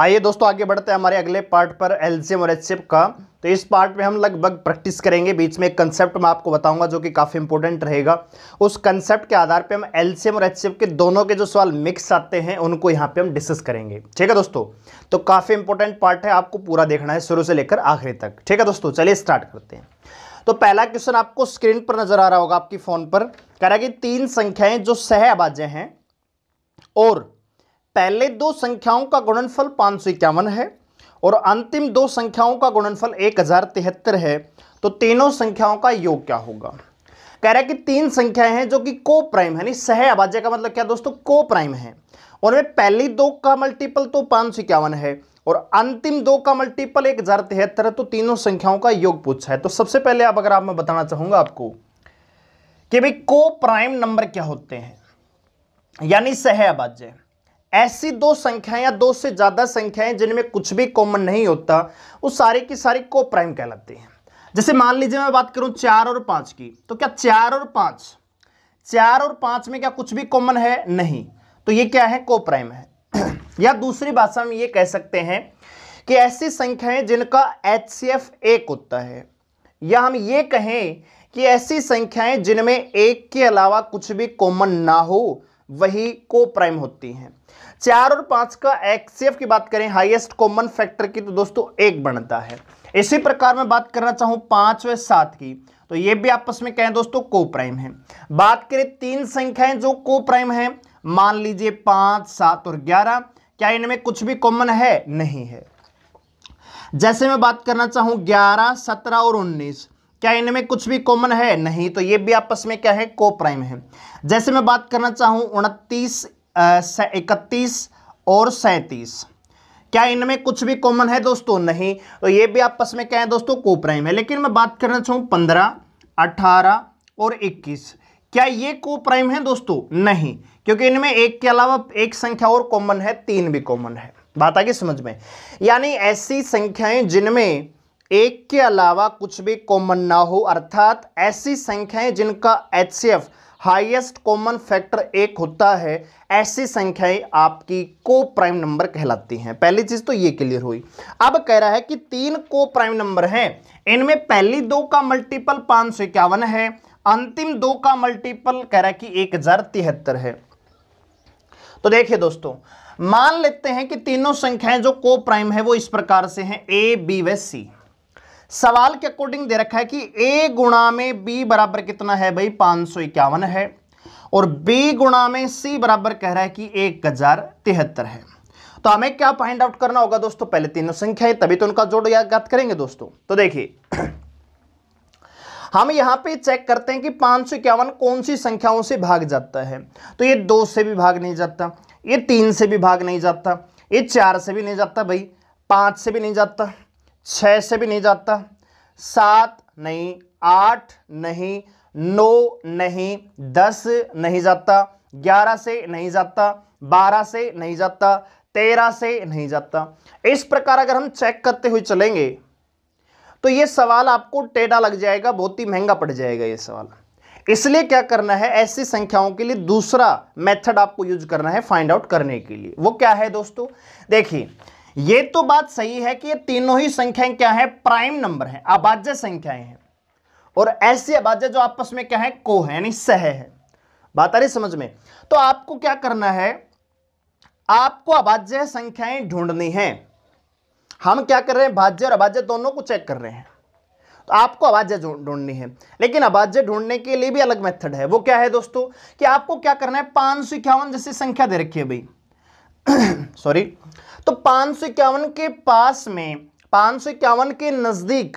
आइए दोस्तों आगे बढ़ते हैं हमारे अगले पार्ट पर एल्जियम और एचसीएफ का तो इस पार्ट में हम लगभग प्रैक्टिस करेंगे बीच में एक कंसेप्ट मैं आपको बताऊंगा जो कि काफ़ी इंपॉर्टेंट रहेगा उस कंसेप्ट के आधार पे हम एल्सियम और एचसीएफ के दोनों के जो सवाल मिक्स आते हैं उनको यहाँ पे हम डिस्कस करेंगे ठीक है दोस्तों तो काफ़ी इंपॉर्टेंट पार्ट है आपको पूरा देखना है शुरू से लेकर आखिरी तक ठीक है दोस्तों चलिए स्टार्ट करते हैं तो पहला क्वेश्चन आपको स्क्रीन पर नजर आ रहा होगा आपकी फ़ोन पर कह रहा है कि तीन संख्याएं जो सह हैं और पहले दो संख्याओं का गुणनफल पाँच सौ इक्यावन है और अंतिम दो संख्याओं का गुणनफल एक हज़ार तिहत्तर है तो तीनों संख्याओं का योग क्या होगा कह रहा है कि तीन संख्याएं हैं जो कि को प्राइम है नहीं सह अभाज्य का मतलब क्या दोस्तों को प्राइम है उनमें पहली दो का मल्टीपल तो पाँच सौ इक्यावन है और अंतिम दो का मल्टीपल एक हज़ार तिहत्तर है तो तीनों संख्याओं का योग पूछा है तो सबसे पहले आप अगर आप मैं बताना चाहूँगा आपको कि भाई को प्राइम नंबर क्या होते हैं यानी सह अभाज्य ऐसी दो संख्याएं या दो से ज़्यादा संख्याएं जिनमें कुछ भी कॉमन नहीं होता वो सारी की सारी को प्राइम कहलाती हैं जैसे मान लीजिए मैं बात करूं चार और पांच की तो क्या चार और पांच चार और पांच में क्या कुछ भी कॉमन है नहीं तो ये क्या है को प्राइम है या दूसरी भाषा में ये कह सकते हैं कि ऐसी संख्याएं जिनका एच सी एफ एक होता है या हम ये कहें कि ऐसी संख्याएं जिनमें एक के अलावा कुछ भी कॉमन ना हो वही को प्राइम होती हैं चार और पांच का एक्सीएफ की बात करें हाईएस्ट कॉमन फैक्टर की तो दोस्तों एक बनता है इसी प्रकार मैं बात करना चाहूं पांच व सात की तो ये भी आपस में कहें दोस्तों को प्राइम है बात करें तीन संख्याएं जो को प्राइम है मान लीजिए पांच सात और ग्यारह क्या इनमें कुछ भी कॉमन है नहीं है जैसे मैं बात करना चाहूं ग्यारह सत्रह और उन्नीस क्या इनमें कुछ भी कॉमन है नहीं तो ये भी आपस में क्या है को प्राइम है जैसे मैं बात करना चाहूं उनतीस इकतीस और सैंतीस क्या इनमें कुछ भी कॉमन है दोस्तों नहीं तो ये भी आपस में क्या है दोस्तों कोप्राइम है लेकिन मैं बात करना चाहूँ पंद्रह अठारह और इक्कीस क्या ये कोप्राइम है दोस्तों नहीं क्योंकि इनमें एक के अलावा एक संख्या और कॉमन है तीन भी कॉमन है बात आगे समझ में यानी ऐसी संख्याएं जिनमें एक के अलावा कुछ भी कॉमन ना हो अर्थात ऐसी संख्याएं जिनका H C F highest common factor एक होता है ऐसी संख्याएं आपकी को प्राइम नंबर कहलाती हैं पहली चीज तो ये क्लियर हुई अब कह रहा है कि तीन को प्राइम नंबर हैं इनमें पहली दो का मल्टीपल पांच सौ इक्यावन है अंतिम दो का मल्टीपल कह रहा है कि एक हजार तिहत्तर है तो देखिए दोस्तों मान लेते हैं कि तीनों संख्याएं जो को प्राइम है वो इस प्रकार से हैं ए बी व सी सवाल के अकॉर्डिंग दे रखा है कि ए गुणा में बी बराबर कितना है भाई पांच सौ इक्यावन है और बी गुणा में सी बराबर कह रहा है कि एक हजार तिहत्तर है तो हमें क्या फाइंड आउट करना होगा दोस्तों पहले तीनों संख्या है तभी तो उनका जोड़ याद करेंगे दोस्तों तो देखिए हम यहां पे चेक करते हैं कि इक्यावन कौन सी संख्याओं से भाग जाता है तो ये दो से भी भाग नहीं जाता ये तीन से भी भाग नहीं जाता ये चार से भी नहीं जाता भाई पांच से भी नहीं जाता छः से भी नहीं जाता सात नहीं आठ नहीं नौ नहीं दस नहीं जाता ग्यारह से नहीं जाता बारह से नहीं जाता तेरह से नहीं जाता इस प्रकार अगर हम चेक करते हुए चलेंगे तो ये सवाल आपको टेढ़ा लग जाएगा बहुत ही महंगा पड़ जाएगा ये सवाल इसलिए क्या करना है ऐसी संख्याओं के लिए दूसरा मेथड आपको यूज करना है फाइंड आउट करने के लिए वो क्या है दोस्तों देखिए ये तो बात सही है कि ये तीनों ही संख्याएं क्या है प्राइम नंबर है अबाज्य संख्याएं हैं और ऐसी अबाज्य जो आपस में क्या है को है यानी सह है बात आ रही समझ में तो आपको क्या करना है आपको अबाज्य संख्याएं ढूंढनी है हम क्या कर रहे हैं भाज्य और अभाज्य दोनों को चेक कर रहे हैं तो आपको अबाज्य ढूंढनी है लेकिन अबाज्य ढूंढने के लिए भी अलग मेथड है वो क्या है दोस्तों कि आपको क्या करना है पांच सौ इक्यावन जैसी संख्या दे रखी है भाई सॉरी तो इक्यावन के पास में इक्यावन के नज़दीक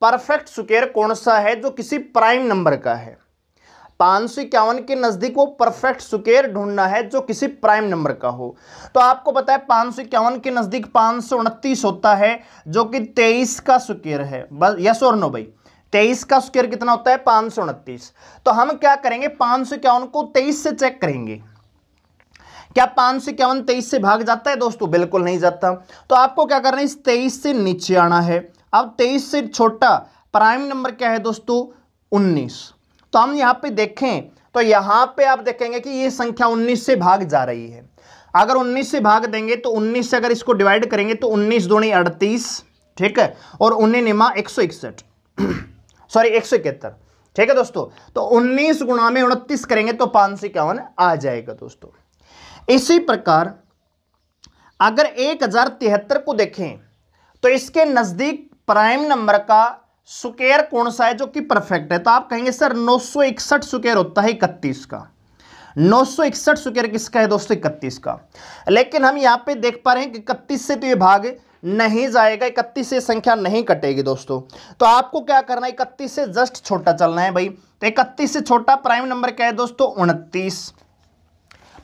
परफेक्ट सुकेर कौन सा है जो किसी प्राइम नंबर का है इक्यावन के नज़दीक वो परफेक्ट सुकेर ढूंढना है जो किसी प्राइम नंबर का हो तो आपको पता है इक्यावन के नज़दीक उनतीस होता है जो कि तेईस का सुकेर है बस यस और नो भाई तेईस का स्क्वेयर कितना होता है उनतीस तो हम क्या करेंगे इक्यावन को तेईस से चेक करेंगे क्या पाँच सौ इक्यावन तेईस से भाग जाता है दोस्तों बिल्कुल नहीं जाता तो आपको क्या करना है इस तेईस से नीचे आना है अब तेईस से छोटा प्राइम नंबर क्या है दोस्तों उन्नीस तो हम यहां पे देखें तो यहाँ पे आप देखेंगे कि ये संख्या उन्नीस से भाग जा रही है अगर 19 से भाग देंगे तो 19 से अगर इसको डिवाइड करेंगे तो 19 दूनी अड़तीस ठीक है और उन्नीस निमा एक सॉरी एक ठीक है दोस्तों तो 19 गुणा में उनतीस करेंगे तो पांच सौ इक्यावन आ जाएगा दोस्तों इसी प्रकार अगर एक हजार तिहत्तर को देखें तो इसके नज़दीक प्राइम नंबर का सुकेर कौन सा है जो कि परफेक्ट है तो आप कहेंगे सर नौ सौ इकसठ सुकेर होता है इकतीस का नौ सौ इकसठ सुकेर किसका है दोस्तों इकतीस का लेकिन हम यहां पे देख पा रहे हैं कि इकतीस से तो ये भाग नहीं जाएगा इकतीस से संख्या नहीं कटेगी दोस्तों तो आपको क्या करना है इकतीस से जस्ट छोटा चलना है भाई तो इकतीस से छोटा प्राइम नंबर क्या है दोस्तों उनतीस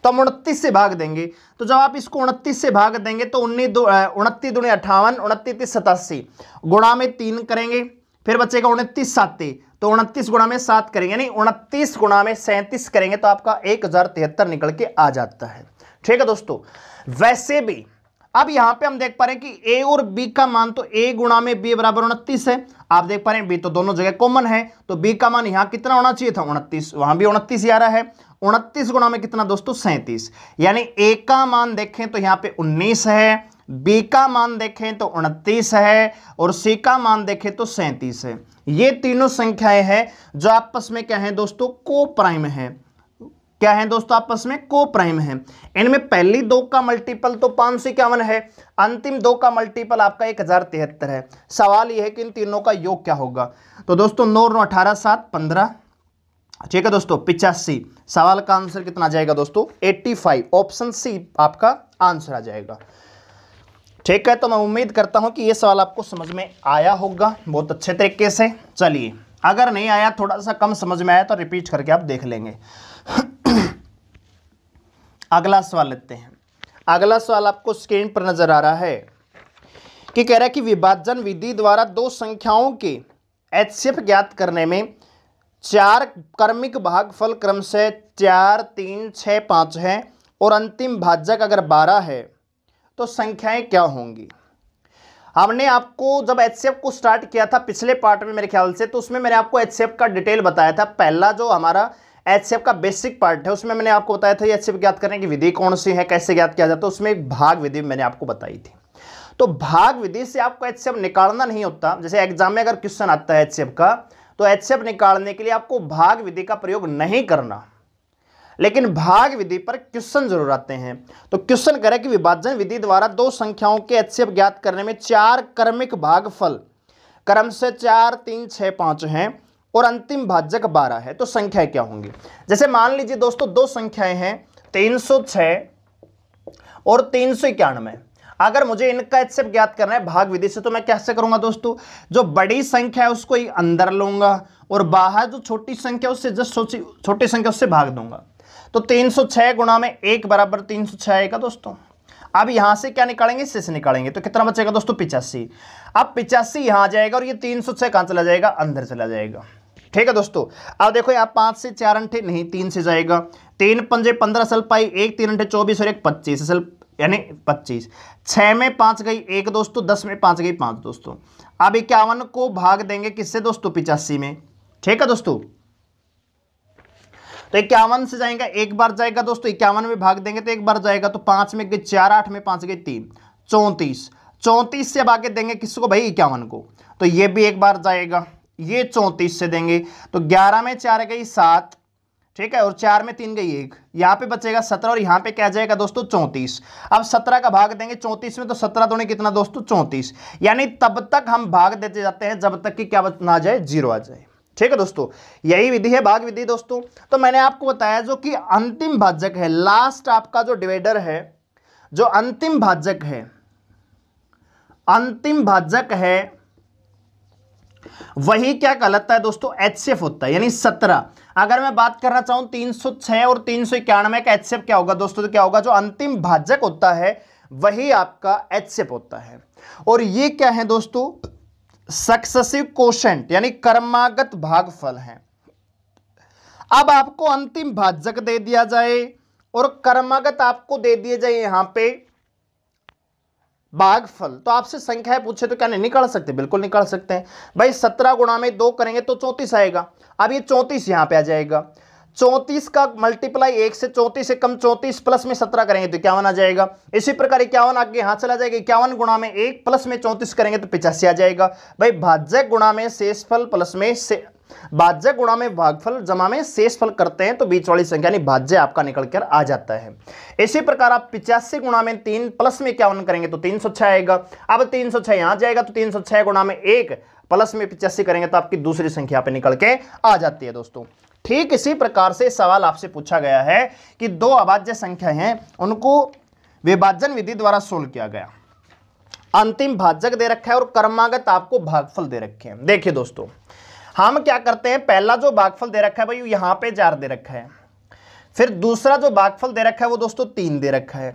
तो हम उनतीस से भाग देंगे तो जब आप इसको उनतीस से भाग देंगे तो उन्नीस दो उनतीस दुनिया अट्ठावन उनतीस सतासी गुणा में तीन करेंगे फिर बच्चे का उनतीस साते तो उनतीस गुणा में सात करेंगे यानी उनतीस गुणा में सैंतीस करेंगे तो आपका एक हज़ार तिहत्तर निकल के आ जाता है ठीक है दोस्तों वैसे भी अब यहां पे हम देख पा रहे हैं कि ए और बी का मान तो ए गुणा में बी बराबर उनतीस है आप देख पा रहे हैं बी तो दोनों जगह कॉमन है तो बी का मान यहां कितना होना चाहिए था उनतीस वहां भी उनतीस ही आ रहा है उनतीस गुणा में कितना दोस्तों सैंतीस यानी ए का मान देखें तो यहाँ पे उन्नीस है बी का मान देखें तो उनतीस है और सी का मान देखें तो सैंतीस है ये तीनों संख्याएं हैं जो आपस में क्या है दोस्तों को प्राइम है क्या है दोस्तों आपस में को प्राइम है इनमें पहली दो का मल्टीपल तो पांच सौ इक्यावन है अंतिम दो का मल्टीपल आपका एक हज़ार तिहत्तर है सवाल यह है कि इन तीनों का योग क्या होगा तो दोस्तों नौ नौ अठारह सात पंद्रह ठीक अच्छा, है दोस्तों पिचासी सवाल का आंसर कितना आ जाएगा दोस्तों फाइव ऑप्शन सी आपका आंसर आ जाएगा ठीक है तो मैं उम्मीद करता हूं कि ये सवाल आपको समझ में आया होगा बहुत अच्छे तरीके से चलिए अगर नहीं आया थोड़ा सा कम समझ में आया तो रिपीट करके आप देख लेंगे अगला सवाल लेते हैं अगला सवाल आपको स्क्रीन पर नजर आ रहा है कि कह रहा है कि विभाजन विधि द्वारा दो संख्याओं के एच ज्ञात करने में चार कर्मिक भागफल क्रम से चार तीन छः पाँच है और अंतिम भाजक अगर बारह है तो संख्याएं क्या होंगी हमने आपको जब एच को स्टार्ट किया था पिछले पार्ट में मेरे ख्याल से तो उसमें मैंने आपको एच का डिटेल बताया था पहला जो हमारा एच का बेसिक पार्ट है उसमें मैंने आपको बताया था एच सी ज्ञात करने की विधि कौन सी है कैसे ज्ञात किया जाता है उसमें एक भाग विधि मैंने आपको बताई थी तो भाग विधि से आपको एच निकालना नहीं होता जैसे एग्जाम में अगर क्वेश्चन आता है एच का तो एचसीएफ निकालने के लिए आपको भाग विधि का प्रयोग नहीं करना लेकिन भाग विधि पर क्वेश्चन जरूर आते हैं तो क्वेश्चन करें कि विभाजन विधि द्वारा दो संख्याओं के एचसीएफ ज्ञात करने में चार क्रमिक फल क्रम से चार तीन छह पांच हैं और अंतिम भाजक बारह है तो संख्याएं क्या होंगी जैसे मान लीजिए दोस्तों दो संख्याएं हैं तीन सौ छः और तीन सौ इक्यानवे अगर मुझे इनका एच ज्ञात करना है भाग विधि से तो मैं कैसे करूंगा दोस्तों जो बड़ी संख्या है उसको अंदर लूंगा और बाहर जो छोटी संख्या उससे जस्ट छोटी संख्या उससे भाग दूंगा तो 306 गुणा में एक बराबर 306 आएगा दोस्तों अब यहां से क्या निकालेंगे इससे से निकालेंगे तो कितना बचेगा दोस्तों पिचासी अब पिचासी यहां जाएगा और ये तीन छह कहां चला जाएगा अंदर चला जाएगा ठीक है दोस्तों अब देखो यहाँ पांच से चार अंठे नहीं तीन से जाएगा तीन पंजे पंद्रह सल पाई एक तीन अंठे चौबीस और एक पच्चीस सल यानी पच्चीस छः में पाँच गई एक दोस्तों दस में पाँच गई पाँच दोस्तों अब इक्यावन को भाग देंगे किससे दोस्तों पिचासी में ठीक है दोस्तों तो इक्यावन से जाएगा एक बार जाएगा दोस्तों इक्यावन में भाग देंगे तो एक बार जाएगा तो पांच में गई चार आठ में पांच गई तीन चौंतीस चौंतीस से भागे देंगे किसको भाई इक्यावन को तो ये भी एक बार जाएगा ये चौंतीस से देंगे तो ग्यारह में चार गई सात ठीक है और चार में तीन गई एक यहाँ पे बचेगा सत्रह और यहाँ पे क्या जाएगा दोस्तों चौंतीस अब सत्रह का भाग देंगे चौंतीस में तो सत्रह तो नहीं कितना दोस्तों चौंतीस यानी तब तक हम भाग देते जाते हैं जब तक कि क्या ना जाए जीरो आ जाए ठीक है दोस्तों यही विधि है भाग विधि दोस्तों तो मैंने आपको बताया जो कि अंतिम भाजक है लास्ट आपका जो डिवाइडर है जो अंतिम भाजक है अंतिम भाजक है वही क्या कहलाता है दोस्तों एच होता है यानी सत्रह अगर मैं बात करना चाहूं 306 और तीन सौ इक्यानवे का एच क्या होगा दोस्तों तो क्या होगा जो अंतिम भाजक होता है वही आपका एच होता है और ये क्या है दोस्तों सक्सेसिव क्वेश्चन यानी कर्मागत भागफल है अब आपको अंतिम भाजक दे दिया जाए और कर्मागत आपको दे दिए जाए यहां पर भागफल तो आपसे संख्याएं पूछे तो क्या नहीं निकाल सकते बिल्कुल निकाल सकते हैं भाई सत्रह गुणा में दो करेंगे तो चौंतीस आएगा अब ये चौंतीस यहां पे आ जाएगा चौंतीस का मल्टीप्लाई एक से चौंतीस से कम चौंतीस प्लस में सत्रह करेंगे तो इक्यावन आ जाएगा इसी प्रकार इक्यावन आगे यहां चला जाएगा इक्यावन गुणा में एक प्लस में चौंतीस करेंगे तो पिचासी आ जाएगा भाई भाज्य गुणा में शेषफल प्लस में से भाज्य गुणा में भागफल जमा में शेष फल करते हैं तो बीच वाली संख्या यानी भाज्य आपका निकल कर आ जाता है इसी प्रकार आप पिचासी गुणा में तीन प्लस में वन करेंगे तो तीन सौ छह आएगा अब तीन सौ छह यहां जाएगा तो तीन सौ छह गुणा में एक प्लस में पिचासी करेंगे तो आपकी दूसरी संख्या पे निकल के आ जाती है दोस्तों ठीक इसी प्रकार से सवाल आपसे पूछा गया है कि दो अभाज्य संख्या है उनको विभाजन विधि द्वारा सोल्व किया गया अंतिम भाजक दे रखा है और कर्मागत आपको भागफल दे रखे हैं देखिए दोस्तों हम क्या करते हैं पहला जो भागफल दे रखा है भाई यहां पे चार दे रखा है फिर दूसरा जो भागफल दे रखा है वो दोस्तों तीन दे रखा है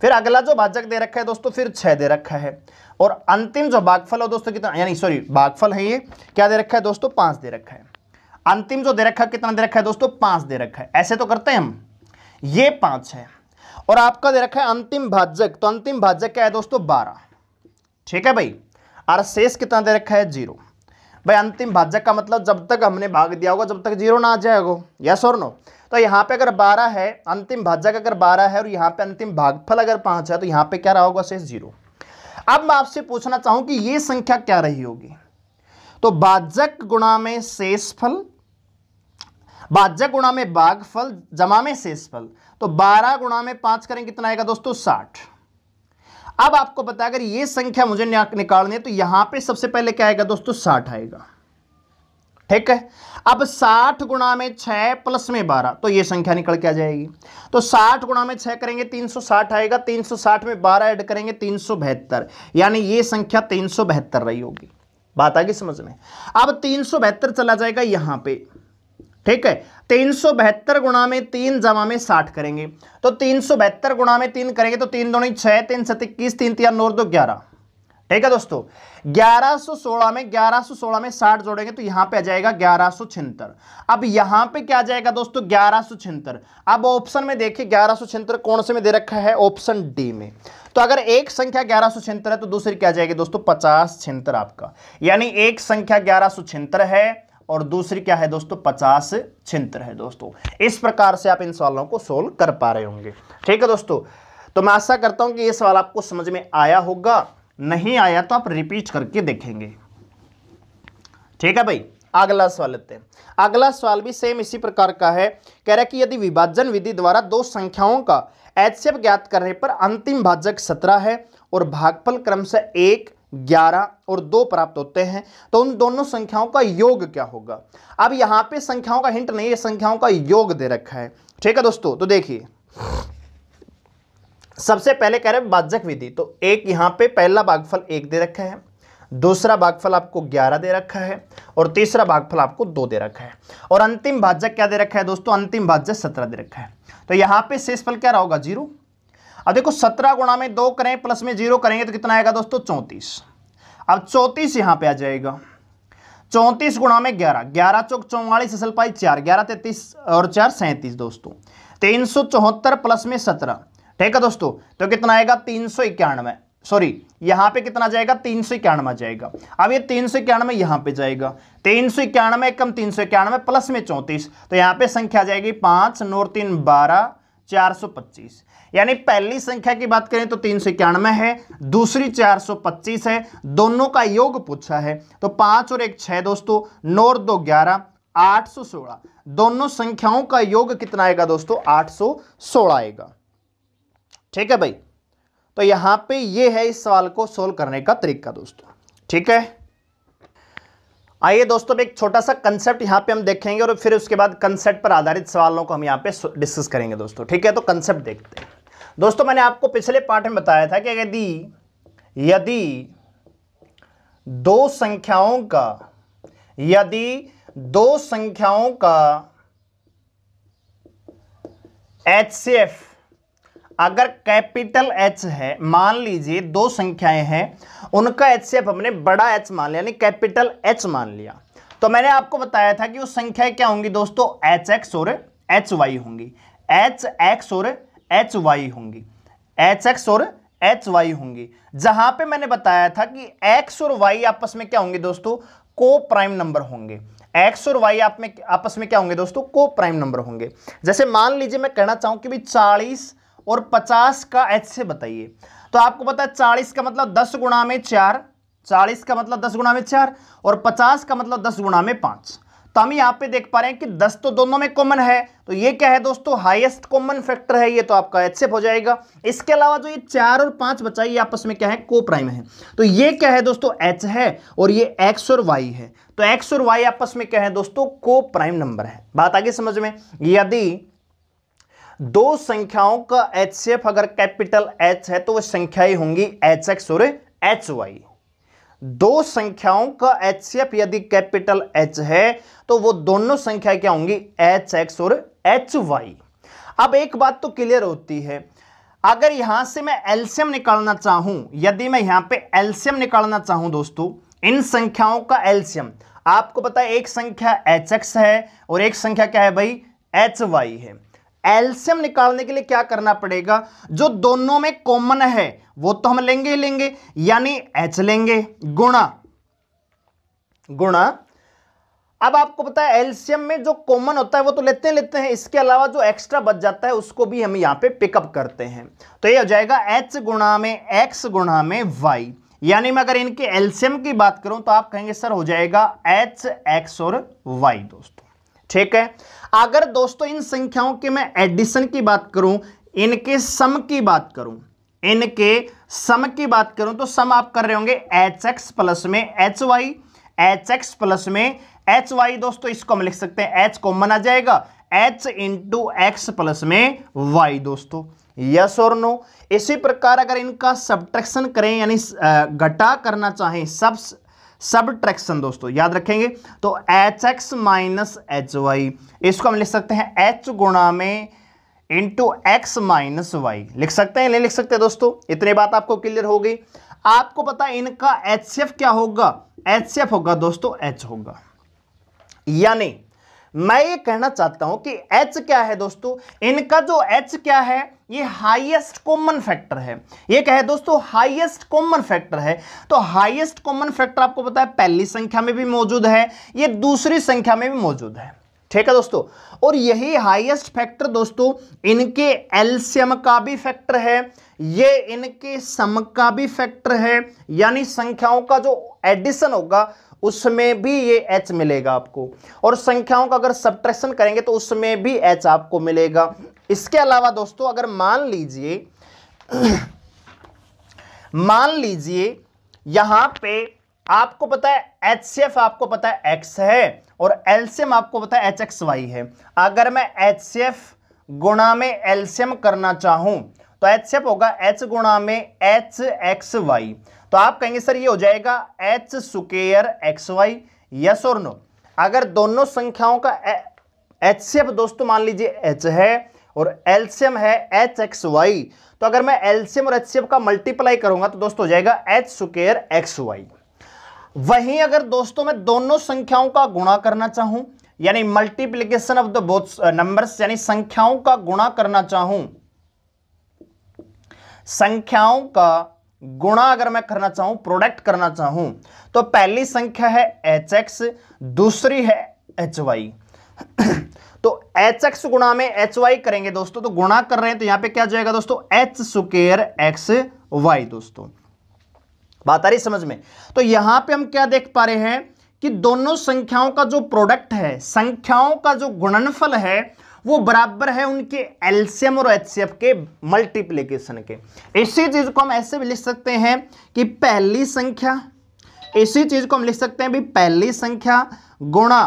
फिर अगला जो भाजक दे रखा है दोस्तों फिर छह दे रखा है और अंतिम जो भागफल है दोस्तों कितना यानी सॉरी भागफल है ये क्या दे रखा है दोस्तों पांच दे रखा है अंतिम जो दे रखा है कितना दे रखा है दोस्तों पांच दे रखा है ऐसे तो करते हैं हम ये पांच है और आपका दे रखा है अंतिम भाजक तो अंतिम भाजक क्या है दोस्तों बारह ठीक है भाई और शेष कितना दे रखा है जीरो भाई अंतिम भाजक का मतलब जब तक हमने भाग दिया होगा जब तक जीरो ना आ जाएगा यस और नो तो यहाँ पे अगर बारह है अंतिम भाजक अगर बारह है और यहाँ पे अंतिम भागफल अगर पांच है तो यहाँ पे क्या रहा होगा शेष जीरो अब मैं आपसे पूछना चाहूँ कि ये संख्या क्या रही होगी तो बाजक गुणा में शेषफल भाजक गुणा में फल जमा में शेषफल तो बारह गुणा में पांच करें कितना आएगा दोस्तों साठ अब आपको पता अगर ये संख्या मुझे निकालनी है तो यहां पे सबसे पहले क्या आएगा दोस्तों साठ आएगा ठीक है अब साठ गुणा में छ प्लस में बारह तो ये संख्या निकल के आ जाएगी तो साठ गुणा में छह करेंगे तीन सौ साठ आएगा तीन सौ साठ में बारह ऐड करेंगे तीन सौ बहत्तर यानी ये संख्या तीन सौ बहत्तर रही होगी बात आगे समझ में अब तीन सौ बहत्तर चला जाएगा यहां पे ठीक है तीन सौ बहत्तर गुणा में तीन जमा में साठ करेंगे तो तीन सौ बहत्तर गुणा में तीन करेंगे तो तीन दोनों छह तीन सत इक्कीस तीन तीन नौ दो ग्यारह ठीक है दोस्तों ग्यारह सो सोलह में ग्यारह सो सोलह में साठ जोड़ेंगे तो यहां पे आ जाएगा ग्यारह सो छिहत्तर अब यहां पे क्या जाएगा दोस्तों ग्यारह सो छिहत्तर अब ऑप्शन में देखिए ग्यारह सो छिहत्तर कौन से में दे रखा है ऑप्शन डी में तो अगर एक संख्या ग्यारह सो छिहत्तर है तो दूसरी क्या जाएगी दोस्तों पचास छिहत्तर आपका यानी एक संख्या ग्यारह सो छिहत्तर है और दूसरी क्या है दोस्तों पचास छिंत्र है दोस्तों इस प्रकार से आप इन सवालों को सोल्व कर पा रहे होंगे ठीक है दोस्तों तो मैं आशा करता हूं कि ये सवाल आपको समझ में आया होगा नहीं आया तो आप रिपीट करके देखेंगे ठीक है भाई अगला सवाल लेते हैं अगला सवाल भी सेम इसी प्रकार का है कह रहा है कि यदि विभाजन विधि द्वारा दो संख्याओं का एच ज्ञात करने पर अंतिम भाजक सत्रह है और भागफल क्रमशः एक ग्यारह और दो प्राप्त होते हैं तो उन दोनों संख्याओं का योग क्या होगा अब यहां पे संख्याओं का हिंट नहीं है संख्याओं का योग दे रखा है ठीक है दोस्तों तो देखिए सबसे पहले कह रहे हैं बाजक विधि तो एक यहां पे पहला भागफल एक दे रखा है दूसरा भागफल आपको ग्यारह दे रखा है और तीसरा भागफल आपको दो दे रखा है और अंतिम भाजक क्या दे रखा है दोस्तों अंतिम भाज्य सत्रह दे रखा है तो यहां पे शेष फल क्या रहा होगा जीरो अब देखो सत्रह गुणा में दो करें प्लस में जीरो करेंगे तो कितना आएगा दोस्तों चौंतीस अब चौंतीस यहाँ पे आ जाएगा चौंतीस गुणा में ग्यारह ग्यारह चौक चौवालीस असल पाई चार ग्यारह तैतीस और चार सैंतीस दोस्तों तीन सौ चौहत्तर प्लस में सत्रह ठीक है दोस्तों तो कितना आएगा तीन सौ इक्यानवे सॉरी यहाँ पे कितना जाएगा तीन सौ इक्यानवे जाएगा अब ये तीन सौ इक्यानवे यहां पर जाएगा तीन सौ इक्यानवे कम तीन सौ इक्यानवे प्लस में चौंतीस तो यहां पे संख्या जाएगी पांच नौ तीन बारह चार सौ पच्चीस यानी पहली संख्या की बात करें तो तीन सौ इक्यानवे है दूसरी चार सौ पच्चीस है दोनों का योग पूछा है तो पांच और एक छह दोस्तों नौ दो ग्यारह आठ सौ सोलह दोनों संख्याओं का योग कितना आएगा दोस्तों आठ सौ सोलह आएगा ठीक है भाई तो यहां पे ये है इस सवाल को सोल्व करने का तरीका दोस्तों ठीक है आइए दोस्तों एक छोटा सा कंसेप्ट यहां पे हम देखेंगे और फिर उसके बाद कंसेप्ट पर आधारित सवालों को हम यहाँ पे डिस्कस करेंगे दोस्तों ठीक है तो कंसेप्ट देखते हैं दोस्तों मैंने आपको पिछले पाठ में बताया था कि यदि यदि दो संख्याओं का यदि दो संख्याओं का एच सी एफ अगर कैपिटल एच है मान लीजिए दो संख्याएं हैं उनका एच सी एफ हमने बड़ा एच मान लिया यानी कैपिटल एच मान लिया तो मैंने आपको बताया था कि वो संख्याएं क्या होंगी दोस्तों एच एक्स और एच वाई होंगी एच एक्स और एच वाई होंगी एच एक्स और एच वाई होंगी जहां पे मैंने बताया था कि एक्स और वाई आपस में क्या होंगे दोस्तों को प्राइम नंबर होंगे एक्स और वाई आप में आपस में क्या होंगे दोस्तों को प्राइम नंबर होंगे जैसे मान लीजिए मैं कहना चाहूं कि भाई चालीस और पचास का एच से बताइए तो आपको पता है चालीस का मतलब दस गुणा में चार चालीस का मतलब दस गुणा में चार और पचास का मतलब दस गुणा में पांच तो हम यहां पे देख पा रहे हैं कि 10 तो दोनों में कॉमन है तो ये क्या है दोस्तों हाईएस्ट कॉमन फैक्टर है ये तो आपका एच हो जाएगा इसके अलावा जो ये चार और पांच बचा ये आपस में क्या है को प्राइम है तो ये क्या है दोस्तों एच है और ये एक्स और वाई है तो एक्स और वाई आपस में क्या है दोस्तों को प्राइम नंबर है बात आगे समझ में यदि दो संख्याओं का एच अगर कैपिटल एच है तो वह ही होंगी एच एक्स और एच वाई दो संख्याओं का एच यदि कैपिटल एच है तो वो दोनों संख्या क्या होंगी एच एक्स और एच वाई अब एक बात तो क्लियर होती है अगर यहां से मैं एल्सियम निकालना चाहूं यदि मैं यहां पे एल्सियम निकालना चाहूं दोस्तों इन संख्याओं का एल्सियम आपको पता है एक संख्या एच एक्स है और एक संख्या क्या है भाई एच वाई है एल्सियम निकालने के लिए क्या करना पड़ेगा जो दोनों में कॉमन है वो तो हम लेंगे ही लेंगे यानी एच लेंगे गुणा गुणा अब आपको पता है एल्शियम में जो कॉमन होता है वो तो लेते हैं लेते हैं इसके अलावा जो एक्स्ट्रा बच जाता है उसको भी हम यहां पे पिकअप करते हैं तो ये हो जाएगा एच गुणा में एक्स गुणा में वाई यानी मैं अगर इनके एल्शियम की बात करूं तो आप कहेंगे सर हो जाएगा एच एक्स और वाई दोस्तों ठीक है अगर दोस्तों इन संख्याओं के मैं एडिशन की बात करूं इनके सम की बात करूं इनके सम की बात करूं तो सम आप कर रहे होंगे एच एक्स प्लस में H Y H X plus में एच वाई दोस्तों इसको हम लिख सकते हैं एच कॉमन आ जाएगा एच इंटू एक्स प्लस में वाई दोस्तों यस और नो इसी प्रकार अगर इनका सब्ट्रैक्शन करें यानी घटा करना चाहें सब सब्ट्रैक्शन दोस्तों याद रखेंगे तो H X minus H Y इसको हम लिख सकते हैं एच गुणा में इंटू एक्स माइनस वाई लिख सकते हैं नहीं लिख सकते दोस्तों इतनी बात आपको क्लियर हो गई आपको पता इनका एच क्या होगा एच होगा दोस्तों एच होगा यानी मैं ये कहना चाहता हूं कि H क्या है दोस्तों इनका जो H क्या है ये हाईएस्ट कॉमन फैक्टर है ये क्या है दोस्तों हाईएस्ट कॉमन फैक्टर है तो हाईएस्ट कॉमन फैक्टर आपको पता है पहली संख्या में भी मौजूद है ये दूसरी संख्या में भी मौजूद है ठीक है दोस्तों और यही हाईएस्ट फैक्टर दोस्तों इनके एल्सियम का भी फैक्टर है ये इनके सम का भी फैक्टर है यानी संख्याओं का जो एडिशन होगा उसमें भी ये एच मिलेगा आपको और संख्याओं का अगर सब्ट्रैक्शन करेंगे तो उसमें भी एच आपको मिलेगा इसके अलावा दोस्तों अगर मान लीजिए मान लीजिए यहां पे आपको पता है एच आपको पता है एक्स है और एल्सियम आपको पता है एच एक्स वाई है अगर मैं एच गुणा में एल्सियम करना चाहूं तो एच होगा एच गुणा में एच एक्स वाई तो आप कहेंगे सर ये हो जाएगा H square X Y yes और नो अगर दोनों संख्याओं का एच दोस्तों मान लीजिए एच है और एल्सियम है एच एक्स वाई तो अगर मैं एल्सियम और एच का मल्टीप्लाई करूंगा तो दोस्तों हो जाएगा एच सुकेयर एक्स वाई वहीं अगर दोस्तों मैं दोनों संख्याओं का गुणा करना चाहूं यानी multiplication of the both numbers यानी संख्याओं का गुणा करना चाहूं संख्याओं का गुणा अगर मैं करना चाहूं प्रोडक्ट करना चाहूं तो पहली संख्या है एच एक्स दूसरी है एच वाई तो एच एक्स गुणा में एच वाई करेंगे दोस्तों तो गुणा कर रहे हैं तो यहां पे क्या जाएगा दोस्तों एच सुकेर एक्स वाई दोस्तों बात आ रही समझ में तो यहां पे हम क्या देख पा रहे हैं कि दोनों संख्याओं का जो प्रोडक्ट है संख्याओं का जो गुणनफल है वो बराबर है उनके एल्सियम और एच के मल्टीप्लीकेशन के इसी चीज को हम ऐसे भी लिख सकते हैं कि पहली संख्या इसी चीज को हम लिख सकते हैं भाई पहली संख्या गुणा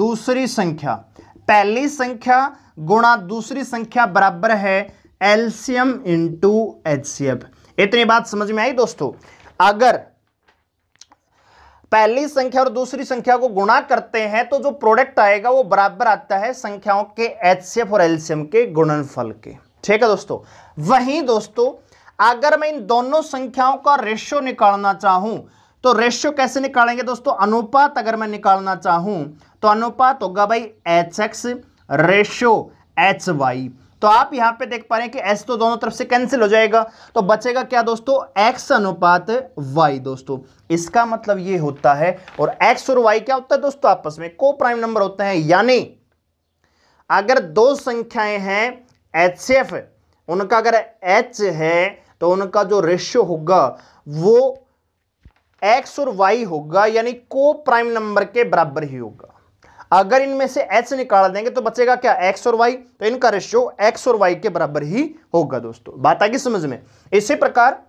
दूसरी संख्या पहली संख्या गुणा दूसरी संख्या बराबर है एल्सियम इंटू एच इतनी बात समझ में आई दोस्तों अगर पहली संख्या और दूसरी संख्या को गुणा करते हैं तो जो प्रोडक्ट आएगा वो बराबर आता है संख्याओं के एचसीएफ और एलसीएम के गुणनफल के ठीक है दोस्तों वहीं दोस्तों अगर मैं इन दोनों संख्याओं का रेशियो निकालना चाहूं तो रेशियो कैसे निकालेंगे दोस्तों अनुपात अगर मैं निकालना चाहूं तो अनुपात होगा भाई H X ratio H Y तो आप यहां पे देख पा रहे हैं कि एस तो दोनों तरफ से कैंसिल हो जाएगा तो बचेगा क्या दोस्तों एक्स अनुपात वाई दोस्तों इसका मतलब ये होता है और एक्स और वाई क्या होता है दोस्तों आपस में को प्राइम नंबर होते हैं यानी अगर दो संख्याएं हैं एच उनका अगर एच है तो उनका जो रेशियो होगा वो एक्स और वाई होगा यानी को प्राइम नंबर के बराबर ही होगा अगर इनमें से एच निकाल देंगे तो बचेगा क्या एक्स और वाई तो इनका रेशियो एक्स और वाई के बराबर ही होगा दोस्तों बात आगे समझ में इसी प्रकार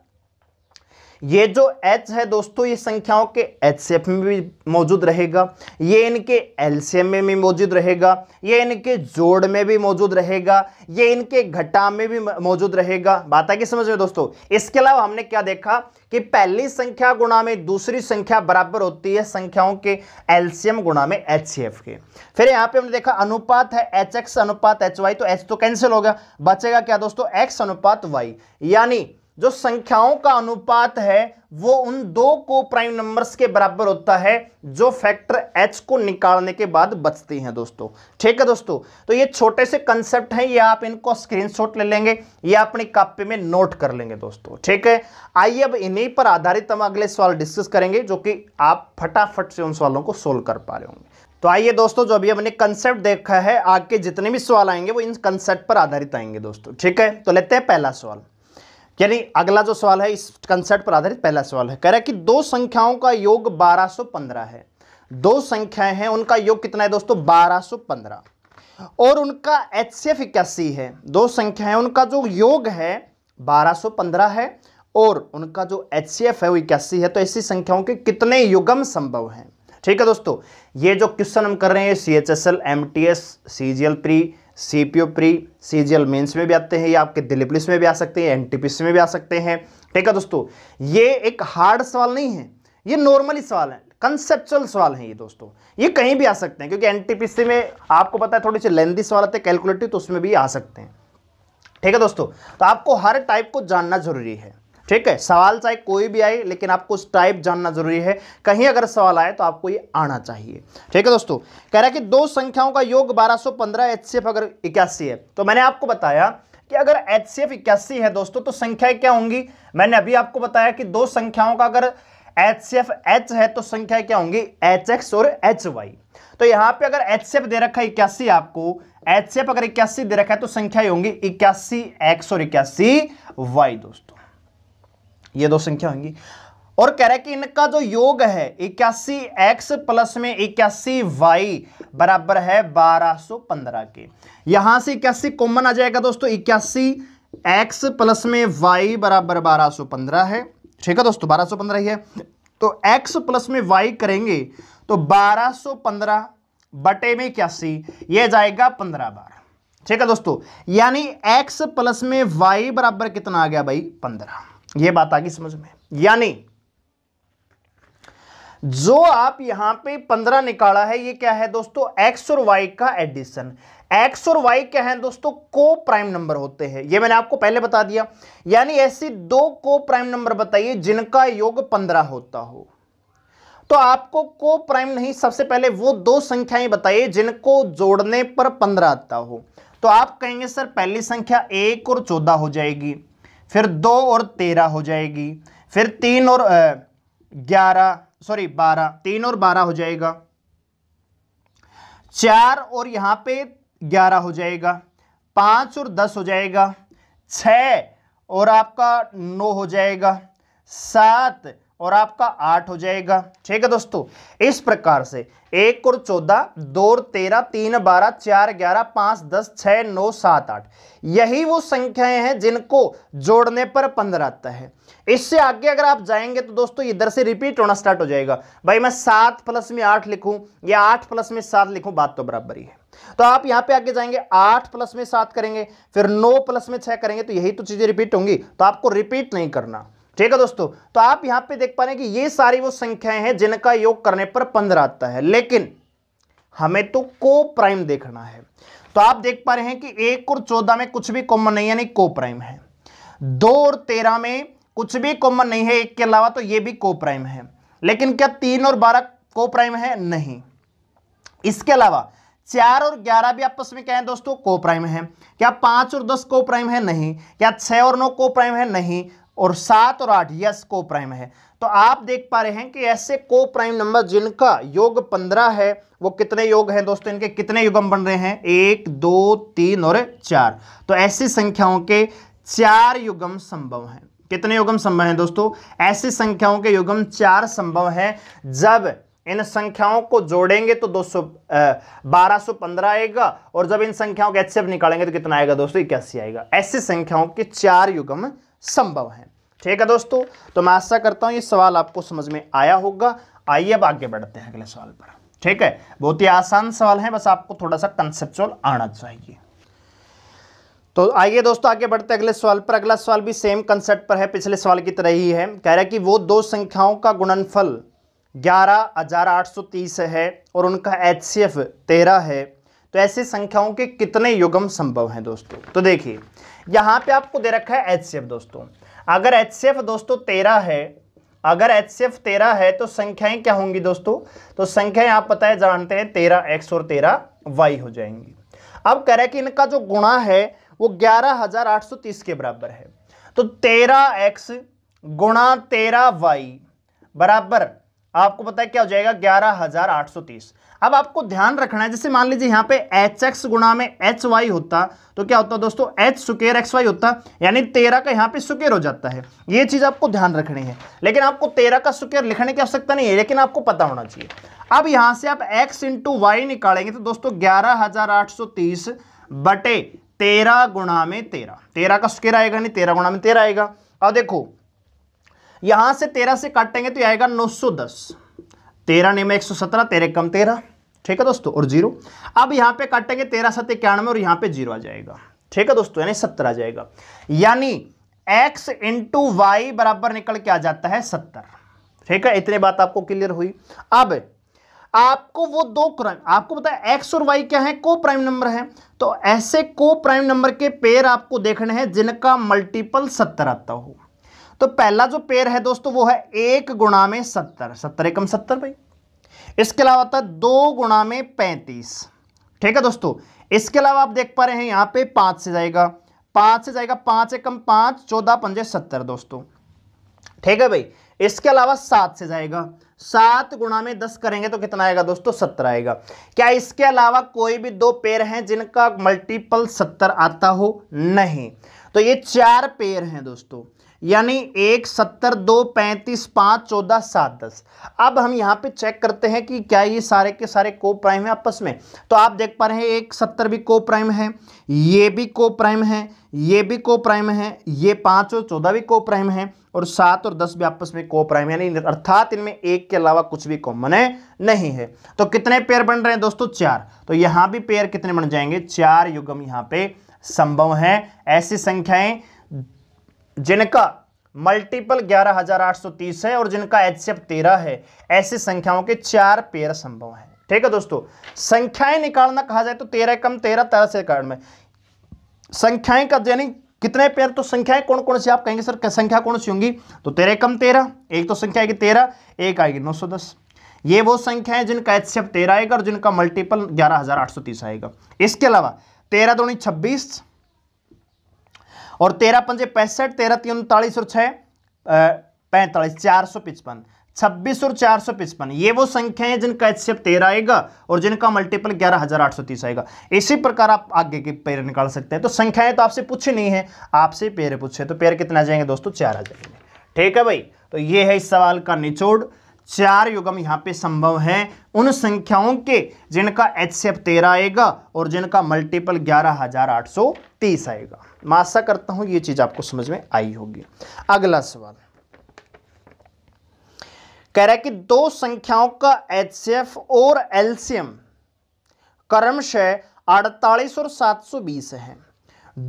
ये जो एच है दोस्तों ये संख्याओं के एच में भी मौजूद रहेगा ये इनके एलसीएम में भी मौजूद रहेगा ये इनके जोड़ में भी मौजूद रहेगा ये इनके घटा में भी मौजूद रहेगा बात आ समझ में दोस्तों इसके अलावा हमने क्या देखा कि पहली संख्या गुणा में दूसरी संख्या बराबर होती है संख्याओं के एलसीएम गुणा में एच के फिर यहाँ पे हमने देखा अनुपात है एच अनुपात एच तो एच तो कैंसिल हो गया बचेगा क्या दोस्तों एक्स अनुपात वाई यानी जो संख्याओं का अनुपात है वो उन दो को प्राइम नंबर्स के बराबर होता है जो फैक्टर एच को निकालने के बाद बचती हैं दोस्तों ठीक है दोस्तों तो ये छोटे से कंसेप्ट हैं ये आप इनको स्क्रीनशॉट ले लेंगे या अपनी कापी में नोट कर लेंगे दोस्तों ठीक है आइए अब इन्हीं पर आधारित हम अगले सवाल डिस्कस करेंगे जो कि आप फटाफट से उन सवालों को सोल्व कर पा रहे होंगे तो आइए दोस्तों जो अभी हमने कंसेप्ट देखा है आगे जितने भी सवाल आएंगे वो इन कंसेप्ट पर आधारित आएंगे दोस्तों ठीक है तो लेते हैं पहला सवाल यानी अगला जो सवाल है इस कंसेप्ट पर आधारित पहला सवाल है कह रहा है कि दो संख्याओं का योग 1215 है दो संख्याएं हैं उनका योग कितना है दोस्तों 1215 और उनका एच सी एफ इक्यासी है दो संख्याएं उनका जो योग है 1215 है और उनका जो एच सी एफ है वो इक्यासी है तो ऐसी संख्याओं के कितने युगम संभव हैं ठीक है दोस्तों ये जो क्वेश्चन हम कर रहे हैं C H S L M T S C G L pre C P O pre C G L mains में भी आते हैं ये आपके दिल्ली पुलिस में भी आ सकते हैं एन टी पी सी में भी आ सकते हैं ठीक है दोस्तों ये एक हार्ड सवाल नहीं है ये नॉर्मली सवाल है कंसेप्चुअल सवाल है ये दोस्तों ये कहीं भी आ सकते हैं क्योंकि एनटीपीसी में आपको पता है थोड़े से लेंदी सवाल आते हैं कैलकुलेटिव तो उसमें भी आ सकते हैं ठीक है दोस्तों तो आपको हर टाइप को जानना जरूरी है ठीक है सवाल चाहे कोई भी आए लेकिन आपको टाइप जानना जरूरी है कहीं अगर सवाल आए तो आपको ये आना चाहिए ठीक है दोस्तों कह रहा है कि दो संख्याओं का योग 1215 सौ अगर इक्यासी है तो मैंने आपको बताया कि अगर एच सी एफ इक्यासी है दोस्तों तो संख्याएं क्या होंगी मैंने अभी आपको बताया कि दो संख्याओं का अगर एच सी एफ एच है तो संख्याएं क्या होंगी एच एक्स और एच वाई तो यहां पे अगर एच सी एफ दे रखा है इक्यासी आपको एच सी एफ अगर इक्यासी दे रखा है तो संख्या होंगी इक्यासी एक्स और इक्यासी वाई दोस्तों ये दो संख्या होंगी और कह रहा है कि इनका जो योग है इक्यासी एक्स प्लस में इक्यासी वाई बराबर है 1215 के यहां से इक्यासी कॉमन आ जाएगा दोस्तों इक्यासी एक्स प्लस में वाई बराबर 1215 है ठीक है दोस्तों 1215 ही है तो एक्स प्लस में वाई करेंगे तो 1215 बटे में इक्यासी ये जाएगा 15 बार ठीक है दोस्तों यानी एक्स प्लस में वाई बराबर कितना आ गया भाई पंद्रह ये बात आ गई समझ में यानी जो आप यहां पे पंद्रह निकाला है ये क्या है दोस्तों एक्स और वाई का एडिशन एक्स और वाई क्या है दोस्तों को प्राइम नंबर होते हैं ये मैंने आपको पहले बता दिया यानी ऐसी दो को प्राइम नंबर बताइए जिनका योग पंद्रह होता हो तो आपको को प्राइम नहीं सबसे पहले वो दो संख्याएं बताइए जिनको जोड़ने पर पंद्रह आता हो तो आप कहेंगे सर पहली संख्या एक और चौदह हो जाएगी फिर दो और तेरह हो जाएगी फिर तीन और ग्यारह सॉरी बारह तीन और बारह हो जाएगा चार और यहां पे ग्यारह हो जाएगा पांच और दस हो जाएगा छ और आपका नौ हो जाएगा सात और आपका आठ हो जाएगा ठीक है दोस्तों इस प्रकार से एक और चौदह दो और तेरह तीन बारह चार ग्यारह पांच दस छह नौ सात आठ यही वो संख्याएं हैं जिनको जोड़ने पर पंद्रह आता है इससे आगे अगर आप जाएंगे तो दोस्तों इधर से रिपीट होना स्टार्ट हो जाएगा भाई मैं सात प्लस में आठ लिखूं या आठ प्लस में सात लिखूं बात तो बराबर ही है तो आप यहां पे आगे जाएंगे आठ प्लस में सात करेंगे फिर नौ प्लस में छह करेंगे तो यही तो चीजें रिपीट होंगी तो आपको रिपीट नहीं करना ठीक है दोस्तों तो आप यहां पे देख पा रहे हैं कि ये सारी वो संख्याएं हैं जिनका योग करने पर पंद्रह आता है लेकिन हमें तो को प्राइम देखना है तो आप देख पा रहे हैं कि एक और चौदह में कुछ भी कॉमन नहीं यानी को प्राइम है दो और तेरह में कुछ भी कॉमन नहीं है एक के अलावा तो ये भी को प्राइम है लेकिन क्या तीन और बारह को प्राइम है नहीं इसके अलावा चार और ग्यारह भी आपस में क्या है दोस्तों को प्राइम है क्या पांच और दस को प्राइम है नहीं क्या छह और नौ को प्राइम है नहीं और सात और आठ यस को प्राइम है तो आप देख पा रहे हैं कि ऐसे को प्राइम नंबर जिनका योग पंद्रह है वो कितने योग हैं दोस्तों इनके कितने युगम बन रहे हैं एक दो तीन और चार तो ऐसी संख्याओं के चार युगम संभव हैं कितने युगम संभव हैं दोस्तों ऐसी संख्याओं के युगम चार संभव हैं जब इन संख्याओं को जोड़ेंगे तो दो सौ बारह पंद्रह आएगा और जब इन संख्याओं के एच निकालेंगे तो कितना आएगा दोस्तों इक्यासी आएगा ऐसी संख्याओं के चार युगम संभव है ठीक है दोस्तों तो मैं आशा करता हूं ये सवाल आपको समझ में आया होगा आइए अब आगे बढ़ते हैं अगले सवाल पर ठीक है बहुत ही आसान सवाल है बस आपको थोड़ा सा कंसेप्चुअल आना चाहिए तो आइए दोस्तों आगे बढ़ते अगले सवाल पर अगला सवाल भी सेम कंसेप्ट पर है पिछले सवाल की तरह ही है कह रहा है कि वो दो संख्याओं का गुणनफल ग्यारह हजार आठ सौ तीस है और उनका एच सी एफ तेरह है तो ऐसी संख्याओं के कितने युगम संभव हैं दोस्तों तो देखिए यहाँ पे आपको दे रखा है एच दोस्तों अगर एच दोस्तों तेरह है अगर एच सी एफ तेरह है तो संख्याएं क्या होंगी दोस्तों तो संख्याएं आप पता है जानते हैं तेरह एक्स और तेरह वाई हो जाएंगी अब कह रहे कि इनका जो गुणा है वो ग्यारह हजार आठ सौ तीस के बराबर है तो तेरह एक्स गुणा तेरह वाई बराबर आपको पता है क्या हो जाएगा ग्यारह हजार आठ सौ तीस अब आपको ध्यान रखना है जैसे मान लीजिए यहाँ पे एच एक्स गुणा में एच वाई होता तो क्या होता दोस्तों एच सुकेर एक्स वाई होता यानी तेरह का यहाँ पे सुकेर हो जाता है ये चीज़ आपको ध्यान रखनी है लेकिन आपको तेरह का सुकेर लिखने की आवश्यकता नहीं है लेकिन आपको पता होना चाहिए अब यहाँ से आप एक्स इंटू वाई निकालेंगे तो दोस्तों ग्यारह हजार आठ सौ तीस बटे तेरह गुणा में तेरह तेरह का सुकेर आएगा नहीं तेरह गुणा में तेरह आएगा अब देखो यहां से तेरह से काटेंगे तो आएगा नौ सौ दस तेरह नहीं में एक सौ सत्रह तेरह कम तेरह ठीक है दोस्तों और जीरो अब यहाँ पे काटेंगे तेरह सत इक्यानवे और यहाँ पे जीरो आ जाएगा ठीक है दोस्तों यानी सत्तर आ जाएगा यानी एक्स इंटू वाई बराबर निकल के आ जाता है सत्तर ठीक है इतनी बात आपको क्लियर हुई अब आपको वो दो प्राइम आपको पता है एक्स और वाई क्या है को प्राइम नंबर है तो ऐसे को प्राइम नंबर के पेयर आपको देखने हैं जिनका मल्टीपल सत्तर आता हो तो पहला जो पेयर है दोस्तों वो है एक गुणा में सत्तर सत्तर एकम सत्तर भाई इसके अलावा था दो गुणा में पैंतीस ठीक है दोस्तों इसके अलावा आप देख पा रहे हैं यहाँ पे पाँच से जाएगा पाँच से जाएगा पाँच एकम कम पाँच चौदह पंजे सत्तर दोस्तों ठीक है भाई इसके अलावा सात से जाएगा सात गुणा में दस करेंगे तो कितना आएगा दोस्तों सत्तर आएगा क्या इसके अलावा कोई भी दो पेर हैं जिनका मल्टीपल सत्तर आता हो नहीं तो ये चार पेर हैं दोस्तों यानी एक सत्तर दो पैंतीस पाँच चौदह सात दस अब हम यहाँ पे चेक करते हैं कि क्या ये सारे के सारे को प्राइम है आपस में तो आप देख पा रहे हैं एक सत्तर भी को प्राइम है ये भी को प्राइम है ये भी को प्राइम है ये पाँच और चौदह भी को प्राइम है और सात और दस भी आपस में को प्राइम यानी अर्थात इनमें एक के अलावा कुछ भी कॉमन है नहीं है तो कितने पेयर बन रहे हैं दोस्तों चार तो यहाँ भी पेयर कितने बन जाएंगे चार युगम यहाँ पे संभव है ऐसी संख्याएं जिनका मल्टीपल 11,830 है और जिनका एच तेरह है ऐसी संख्याओं के चार पेयर संभव हैं ठीक है दोस्तों संख्याएं निकालना कहा जाए तो तेरह कम तेरह तेरह से कारण में संख्याएं का यानी कितने पेयर तो संख्याएं कौन कौन सी आप कहेंगे सर संख्या कौन सी होंगी तो तेरह कम तेरह एक तो संख्या आएगी तेरह एक आएगी नौ सौ दस ये वो संख्या है जिनका एच तेरह आएगा और जिनका मल्टीपल ग्यारह हजार आठ सौ तीस आएगा इसके अलावा तेरह दो छब्बीस और तेरह पंजे पैंसठ तेरह तीन उनतालीस और छः पैंतालीस चार सौ पिचपन छब्बीस और चार सौ पिचपन ये वो संख्या है जिनका एचसीएफ तेरह आएगा और जिनका मल्टीपल ग्यारह हजार आठ सौ तीस आएगा इसी प्रकार आप आगे के पेयर निकाल सकते हैं तो संख्याएं तो आपसे पूछी नहीं है आपसे पेयर पूछे तो पेयर कितना जाएंगे दोस्तों चार हजार ठीक है भाई तो ये है इस सवाल का निचोड़ चार युगम यहाँ पे संभव हैं उन संख्याओं के जिनका एच सी एफ तेरह आएगा और जिनका मल्टीपल ग्यारह हजार आठ सौ तीस आएगा मैं आशा करता हूँ ये चीज़ आपको समझ में आई होगी अगला सवाल कह रहा है कि दो संख्याओं का एच सी एफ और एल्सियम क्रमशः अड़तालीस और सात सौ बीस है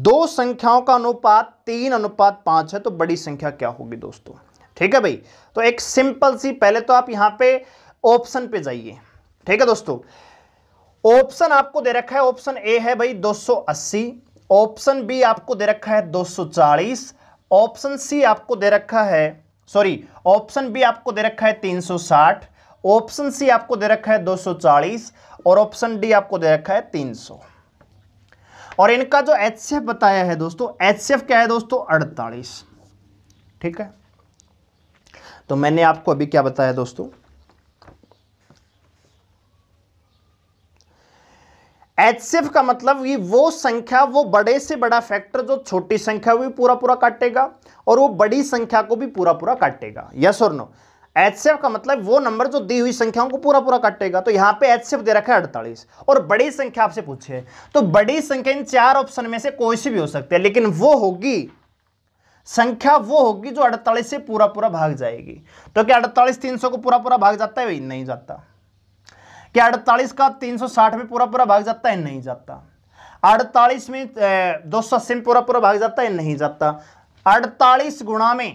दो संख्याओं का अनुपात तीन अनुपात पाँच है तो बड़ी संख्या क्या होगी दोस्तों ठीक है भाई तो एक सिंपल सी पहले तो आप यहां पे ऑप्शन पे जाइए ठीक है दोस्तों ऑप्शन आपको दे रखा है ऑप्शन ए है भाई 280 ऑप्शन बी आपको दे रखा है 240 ऑप्शन सी आपको दे रखा है सॉरी ऑप्शन बी आपको दे रखा है 360 ऑप्शन सी आपको दे रखा है 240 और ऑप्शन डी आपको दे रखा है 300 और इनका जो एच बताया है दोस्तों एच क्या है दोस्तों अड़तालीस ठीक है तो मैंने आपको अभी क्या बताया दोस्तों एचसीएफ का मतलब ये वो संख्या वो बड़े से बड़ा फैक्टर जो छोटी संख्या भी पूरा पूरा काटेगा और वो बड़ी संख्या को भी पूरा पूरा काटेगा यस और नो एचसीएफ का मतलब वो नंबर जो दी हुई संख्याओं को पूरा पूरा काटेगा तो यहां पे एचसीएफ दे रखा है अड़तालीस और बड़ी संख्या आपसे पूछे तो बड़ी संख्या इन चार ऑप्शन में से कोई सी भी हो सकती है लेकिन वो होगी संख्या वो होगी जो अड़तालीस से पूरा पूरा भाग जाएगी तो क्या अड़तालीस तीन सौ को पूरा पूरा भाग जाता है भाई नहीं जाता क्या अड़तालीस का तीन सौ साठ में पूरा पूरा भाग जाता है नहीं जाता अड़तालीस में दो सौ अस्सी में पूरा पूरा भाग जाता है नहीं जाता अड़तालीस गुणा में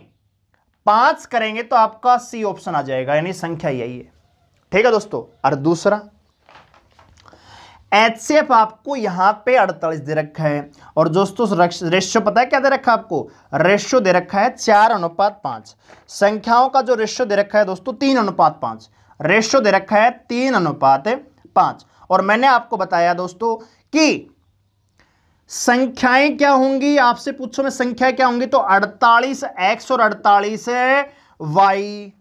पांच करेंगे तो आपका सी ऑप्शन आ जाएगा यानी संख्या यही है ठीक है दोस्तों और दूसरा एच आपको यहाँ पे अड़तालीस दे रखा है और दोस्तों रेशियो पता है क्या दे रखा है आपको रेशियो दे रखा है चार अनुपात पाँच संख्याओं का जो रेशियो दे रखा है दोस्तों तीन अनुपात पाँच रेशियो दे रखा है तीन अनुपात पाँच और मैंने आपको बताया दोस्तों कि संख्याएं क्या होंगी आपसे पूछो मैं संख्या क्या होंगी तो अड़तालीस एक्स और अड़तालीस वाई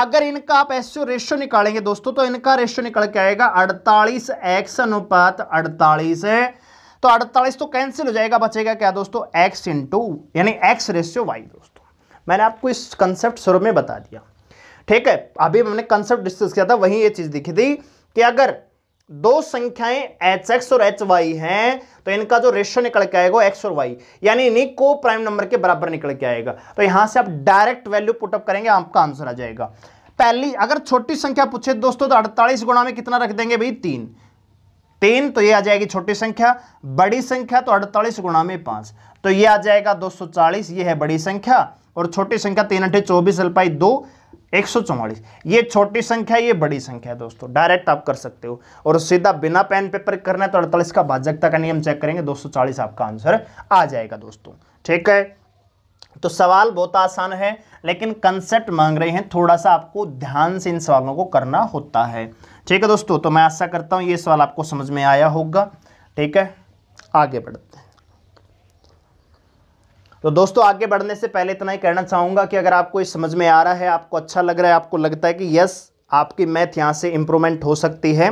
अगर इनका आप एस रेशियो निकालेंगे दोस्तों तो इनका रेशो निकल के आएगा अड़तालीस एक्स अनुपात अड़तालीस है तो अड़तालीस तो कैंसिल हो जाएगा बचेगा क्या दोस्तों इन इंटू यानी एक्स रेशियो वाई दोस्तों मैंने आपको इस कंसेप्ट शुरू में बता दिया ठीक है अभी मैंने कंसेप्ट डिस्कस किया था वहीं ये चीज़ दिखी थी कि अगर दो संख्याएं एच एक्स और एच वाई हैं तो इनका जो रेशियो निकल के आएगा एक्स और वाई यानी इन्हीं को प्राइम नंबर के बराबर निकल के आएगा तो यहां से आप डायरेक्ट वैल्यू पुटअप करेंगे आपका आंसर आ जाएगा पहली अगर छोटी संख्या पूछे दोस्तों तो अड़तालीस गुणा में कितना रख देंगे भाई तीन तीन तो ये आ जाएगी छोटी संख्या बड़ी संख्या तो अड़तालीस गुणा में पांच तो ये आ जाएगा दो सौ चालीस ये है बड़ी संख्या और छोटी संख्या तीन अठे चौबीस अल्पाई दो 144 ये छोटी संख्या है ये बड़ी संख्या है दोस्तों डायरेक्ट आप कर सकते हो और सीधा बिना पेन पेपर करना है तो अड़तालीस का भाजकता का नियम चेक करेंगे 240 आपका आंसर आ जाएगा दोस्तों ठीक है तो सवाल बहुत आसान है लेकिन कंसेप्ट मांग रहे हैं थोड़ा सा आपको ध्यान से इन सवालों को करना होता है ठीक है दोस्तों तो मैं आशा करता हूँ ये सवाल आपको समझ में आया होगा ठीक है आगे बढ़ते हैं तो दोस्तों आगे बढ़ने से पहले इतना ही कहना चाहूँगा कि अगर आपको समझ में आ रहा है आपको अच्छा लग रहा है आपको लगता है कि यस आपकी मैथ यहाँ से इम्प्रूवमेंट हो सकती है